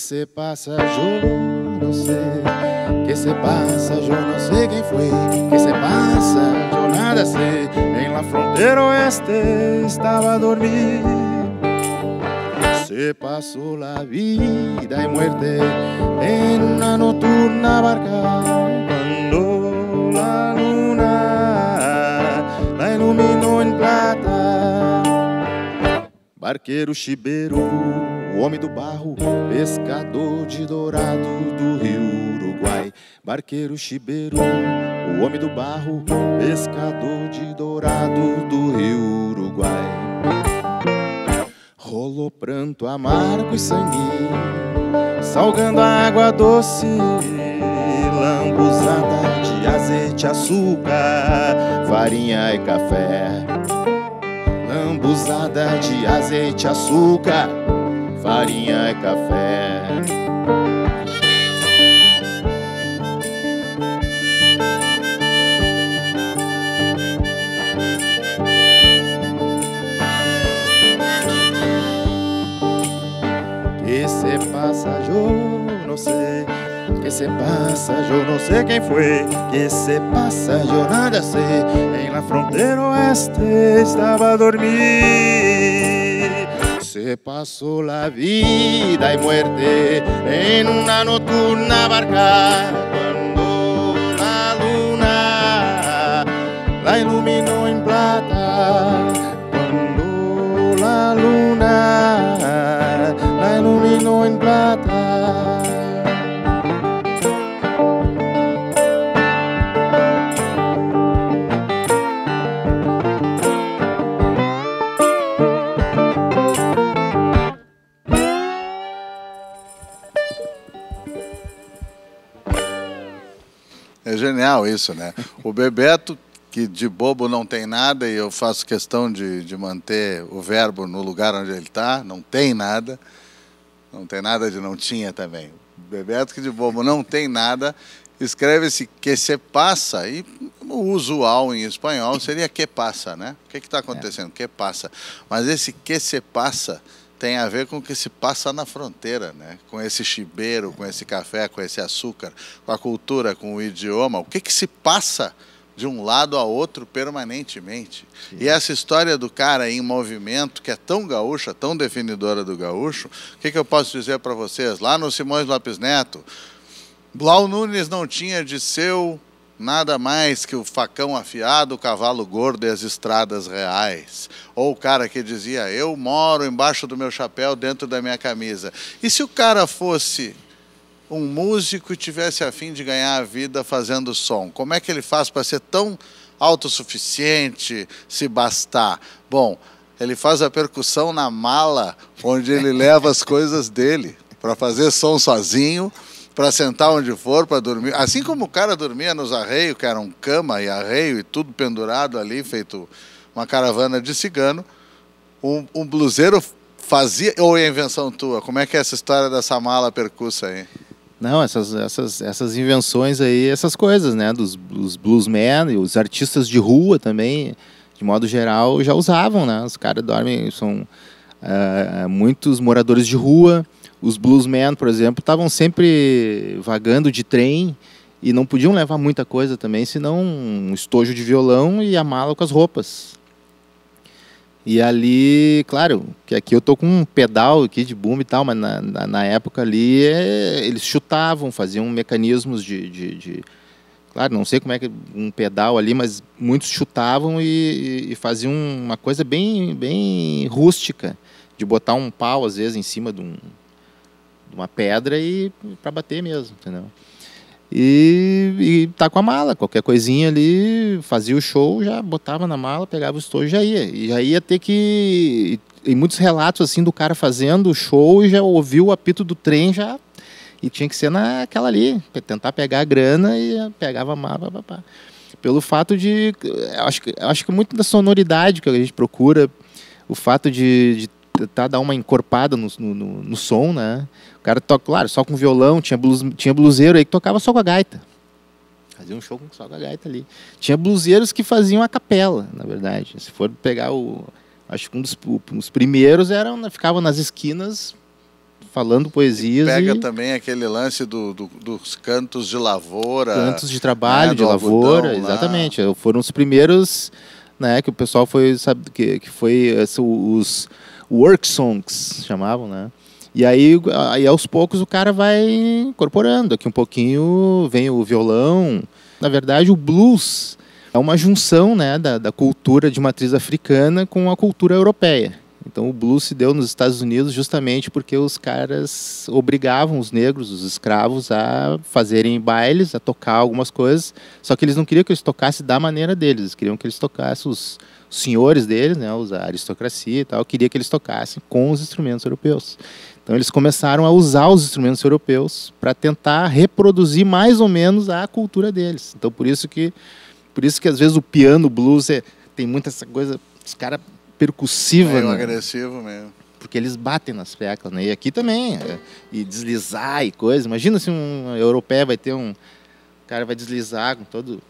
se passa, eu não sei. Que se passa, eu não sei quem foi. Que se passa, eu nada sei. Em la fronteira oeste estava a dormir. Se passou la vida e muerte em uma noturna barca. quando la luna la iluminou em plata. Barqueiro chibeiro o homem do barro, pescador de dourado do rio Uruguai. Barqueiro chibeiro, o homem do barro, pescador de dourado do rio Uruguai. Rolou pranto amargo e sangue, salgando a água doce, lambuzada de azeite, açúcar, farinha e café. Lambuzada de azeite, açúcar, farinha é café. Que se passa, eu não sei. Que se passa, eu não sei quem foi. Que se passa, eu nada sei. Em la fronteira oeste estava a dormir. se pasó la vida y muerte en una nocturna barca cuando la luna la iluminó en plata. Cuando la luna la iluminó en plata. genial isso, né? O Bebeto, que de bobo não tem nada, e eu faço questão de, de manter o verbo no lugar onde ele está, não tem nada. Não tem nada de não tinha também. O Bebeto, que de bobo não tem nada, escreve-se que se passa, e o usual em espanhol seria que passa, né? O que está acontecendo? É. Que passa. Mas esse que se passa tem a ver com o que se passa na fronteira, né? Com esse chibeiro, com esse café, com esse açúcar, com a cultura, com o idioma. O que, que se passa de um lado a outro permanentemente. Sim. E essa história do cara em movimento, que é tão gaúcha, tão definidora do gaúcho, o que, que eu posso dizer para vocês? Lá no Simões Lopes Neto, Blau Nunes não tinha de seu Nada mais que o facão afiado, o cavalo gordo e as estradas reais. Ou o cara que dizia, eu moro embaixo do meu chapéu, dentro da minha camisa. E se o cara fosse um músico e tivesse a fim de ganhar a vida fazendo som, como é que ele faz para ser tão autossuficiente, se bastar? Bom, ele faz a percussão na mala, onde ele leva as coisas dele, para fazer som sozinho para sentar onde for, para dormir. Assim como o cara dormia nos arreios, que eram cama e arreio e tudo pendurado ali, feito uma caravana de cigano, um, um bluseiro fazia. Ou é invenção tua? Como é que é essa história dessa mala percussa aí? Não, essas, essas, essas invenções aí, essas coisas, né? Dos, dos bluesmen e os artistas de rua também, de modo geral, já usavam, né? Os caras dormem, são uh, muitos moradores de rua. Os bluesmen, por exemplo, estavam sempre vagando de trem e não podiam levar muita coisa também, senão um estojo de violão e a mala com as roupas. E ali, claro, que aqui eu tô com um pedal aqui de boom e tal, mas na, na, na época ali é, eles chutavam, faziam mecanismos de, de, de, Claro, não sei como é que um pedal ali, mas muitos chutavam e, e, faziam uma coisa bem, bem rústica, de botar um pau às vezes em cima de um, uma pedra e para bater mesmo, entendeu? E, e tá com a mala, qualquer coisinha ali, fazia o show, já botava na mala, pegava o estojo e já ia. E já ia ter que. E, muitos relatos assim do cara fazendo o show e já ouviu o apito do trem, já. E tinha que ser naquela ali, tentar pegar a grana e pegava a mala, Pelo fato de. Acho que, acho que muito da sonoridade que a gente procura, o fato de, de tentar dar uma encorpada no, no, no som, né? O cara toca, claro, só com violão, tinha, blues, tinha bluseiro aí que tocava só com a gaita. Fazia um show com só com a gaita ali. Tinha bluseiros que faziam a capela, na verdade. Se for pegar o. Acho que um dos os primeiros eram, né, ficavam nas esquinas falando poesias. E pega e... também aquele lance do, do, dos cantos de lavoura. Cantos de né, trabalho, né, de lavoura, algodão, exatamente. Lá. Foram os primeiros, né, que o pessoal foi, sabe, que, que foi eh, os work songs, chamavam, né? E aí, aí aos poucos o cara vai incorporando. Aqui um pouquinho vem o violão. Na verdade, o blues é uma junção né, da, da cultura de matriz africana com a cultura europeia. Então o blues se deu nos Estados Unidos justamente porque os caras obrigavam os negros, os escravos, a fazerem bailes, a tocar algumas coisas. Só que eles não queriam que eles tocassem da maneira deles, eles queriam que eles tocassem os senhores deles, né, a aristocracia e tal, queria que eles tocassem com os instrumentos europeus. Então eles começaram a usar os instrumentos europeus para tentar reproduzir mais ou menos a cultura deles. Então por isso que por isso que às vezes o piano blues é, tem muita essa coisa, os caras percussiva, é, né? É agressivo mesmo. Porque eles batem nas teclas, né? E aqui também, é, e deslizar e coisa. Imagina se um europeu vai ter um o cara vai deslizar com todo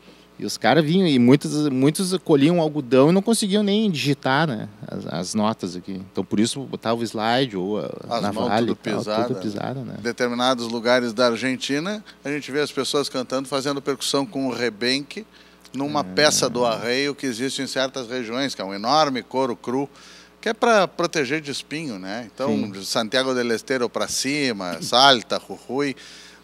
e os caras vinham, e muitos, muitos colhiam algodão e não conseguiam nem digitar né, as, as notas aqui. Então, por isso, botava o slide ou a as navalha. Mãos tudo pisada, né? Em né? determinados lugares da Argentina, a gente vê as pessoas cantando, fazendo percussão com o rebenque, numa é... peça do arreio que existe em certas regiões, que é um enorme couro cru, que é para proteger de espinho, né? Então, Sim. Santiago del Esteiro para cima, Salta, Jujuy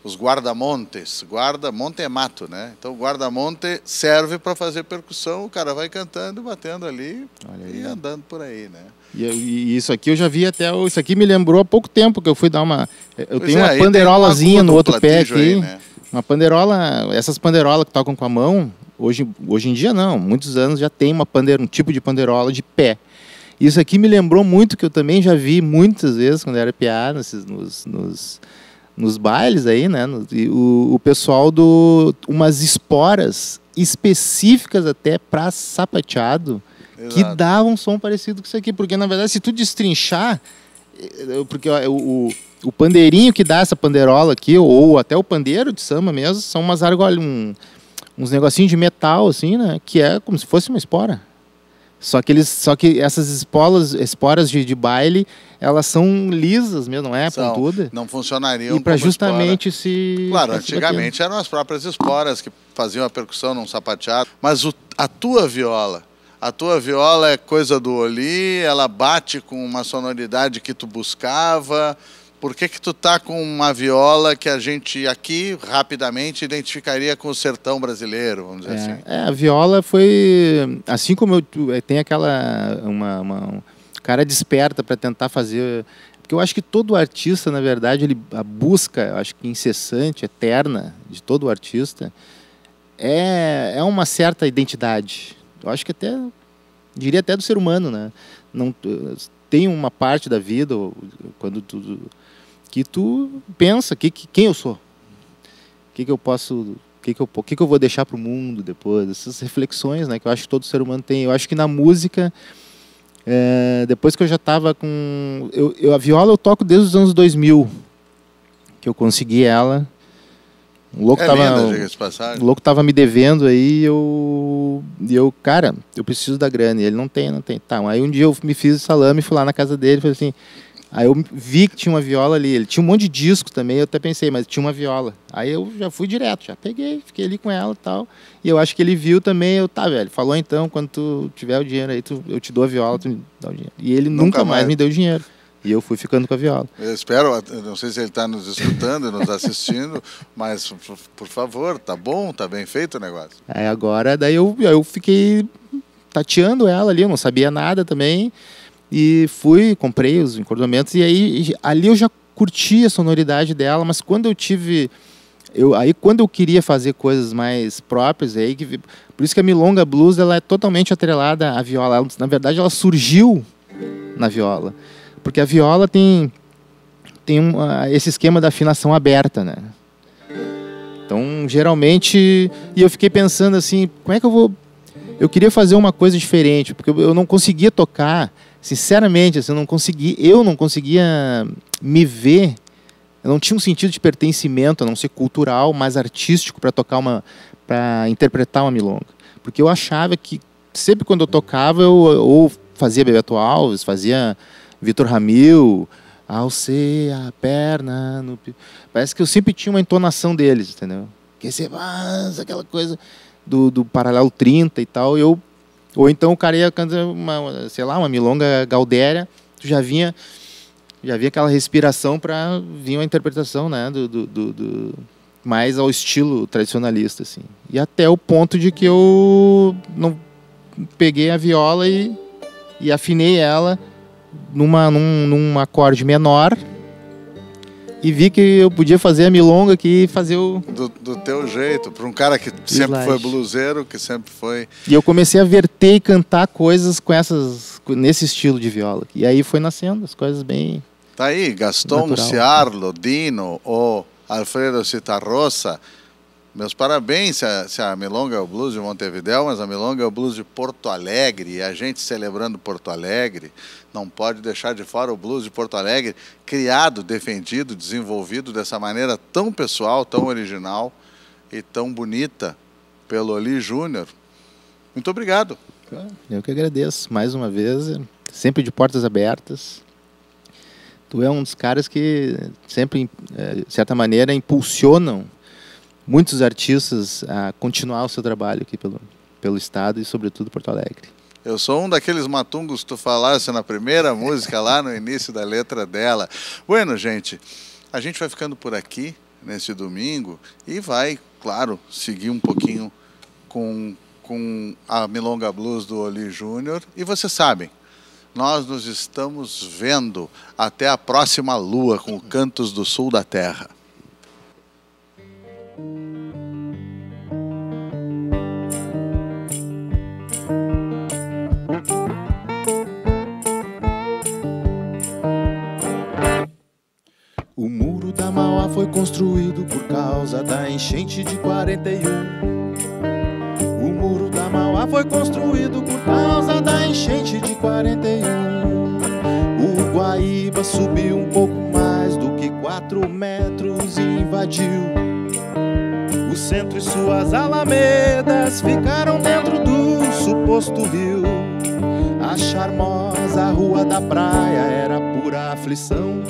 os guardamontes. Guarda, monte é mato, né? Então guardamonte serve para fazer percussão, o cara vai cantando, batendo ali e né? andando por aí, né? E, e, isso aqui eu já vi até, isso aqui me lembrou há pouco tempo que eu fui dar uma, eu pois tenho é, uma panderolazinha uma no outro pé aqui, aí, né? uma panderola, essas panderolas que tocam com a mão, hoje, hoje em dia não, muitos anos já tem uma pandeiro, um tipo de panderola de pé. Isso aqui me lembrou muito que eu também já vi muitas vezes quando era piada, nos, nos nos bailes aí, né? o, o pessoal do umas esporas específicas até para sapateado Exato. que davam um som parecido com isso aqui, porque na verdade se tu destrinchar, eh, porque ó, é, o, o pandeirinho que dá essa panderola aqui ou até o pandeiro de samba mesmo são umas argolas, um, uns negocinhos de metal assim, né? Que é como se fosse uma espora. Só que, eles, só que essas esporas, esporas de, de baile, elas são lisas mesmo, não é? São, pontuda. Não funcionariam. E para justamente espora. se. Claro, antigamente eram as próprias esporas que faziam a percussão num sapateado. Mas o, a tua viola, a tua viola é coisa do Oli, ela bate com uma sonoridade que tu buscava. Por que que tu tá com uma viola que a gente aqui rapidamente identificaria com o sertão brasileiro, vamos dizer é, assim? É, a viola foi assim como eu é, tem aquela uma, uma cara desperta para tentar fazer porque eu acho que todo artista, na verdade, ele, a busca, acho que incessante, eterna, de todo artista, é, é uma certa identidade. Eu acho que até, diria até do ser humano, né? Não, eh, tem uma parte da vida, quando tudo que tu pensa que, que quem eu sou, que, que eu posso, que que eu, que que eu vou deixar para o mundo depois, essas reflexões, né? Que eu acho que todo ser humano tem. Eu acho que na música é, depois que eu já estava com. Eu, eu, a viola eu toco desde os anos 2000, que eu consegui ela. O louco, é tava, o louco tava me devendo aí eu. eu, cara, eu preciso da grana. E ele não tem, não tem. Tá, aí um dia eu me fiz salame, fui lá na casa dele falei assim: Aí eu vi que tinha uma viola ali. Ele tinha um monte de disco também, eu até pensei, mas tinha uma viola. Aí eu já fui direto, já peguei, fiquei ali com ela e tal. E eu acho que ele viu também, eu, tá, velho, falou então, quando tu tiver o dinheiro aí, tu, eu te dou a viola, tu me dá o dinheiro. E ele nunca, nunca mais, mais me deu dinheiro. E eu fui ficando com a viola. Eu espero, não sei se ele está nos escutando, nos assistindo, mas por favor, tá bom, tá bem feito o negócio. É, agora, daí eu, eu fiquei tateando ela ali, eu não sabia nada também. E fui, comprei os encordamentos e aí ali eu já curti a sonoridade dela, mas quando eu tive eu, aí quando eu queria fazer coisas mais próprias, aí que, por isso que a milonga blues ela é totalmente atrelada à viola. Ela, na verdade, ela surgiu na viola, porque a viola tem tem um, uh, esse esquema da afinação aberta, né? Então, geralmente, e eu fiquei pensando assim, como é que eu vou? Eu queria fazer uma coisa diferente, porque eu não conseguia tocar sinceramente, assim, eu não consegui, eu não conseguia me ver. Eu não tinha um sentido de pertencimento, a não ser cultural, mas artístico para tocar uma, para interpretar uma milonga, porque eu achava que sempre quando eu tocava eu ou fazia Bebeto Alves, fazia Vitor Ramil, alcei a perna no... parece que eu sempre tinha uma entonação deles, entendeu? Que você ah, aquela coisa do, do paralelo 30 e tal, eu ou então o cara ia cantar, uma, sei lá, uma milonga gaudéria, tu já vinha, já vinha aquela respiração para vir uma interpretação, né, do, do, do, do, mais ao estilo tradicionalista, assim. E até o ponto de que eu não peguei a viola e, e afinei ela numa, num, num acorde menor, e vi que eu podia fazer a milonga aqui e fazer o. Do, do teu jeito, para um cara que sempre foi bluseiro, que sempre foi. E eu comecei a verter e cantar coisas com essas, nesse estilo de viola. E aí foi nascendo as coisas bem. Tá aí, Gaston Ciarlo, Dino, ou Alfredo Citarrosa meus parabéns se a, se a Milonga é o Blues de Montevidéu, mas a Milonga é o Blues de Porto Alegre, e a gente celebrando Porto Alegre, não pode deixar de fora o Blues de Porto Alegre, criado, defendido, desenvolvido dessa maneira tão pessoal, tão original e tão bonita pelo Oli Júnior. Muito obrigado. Eu que agradeço, mais uma vez, sempre de portas abertas. Tu é um dos caras que sempre, eh, de certa maneira, impulsionam muitos artistas a ah, continuar o seu trabalho aqui pelo, pelo estado e sobretudo Porto Alegre. Eu sou um daqueles matungos que tu falaste na primeira música, lá no início da letra dela. Bueno, gente, a gente vai ficando por aqui neste domingo e vai, claro, seguir um pouquinho com, com a Milonga Blues do Oli Júnior. E vocês sabem, nós nos estamos vendo até a próxima lua com Cantos do Sul da Terra. O muro da Mauá foi construído por causa da enchente de 41. O muro da Mauá foi construído por causa da enchente de 41. O Guaíba subiu um pouco mais do que 4 metros e invadiu o centro e suas alamedas ficaram dentro do suposto rio. A charmosa rua da praia era pura aflição.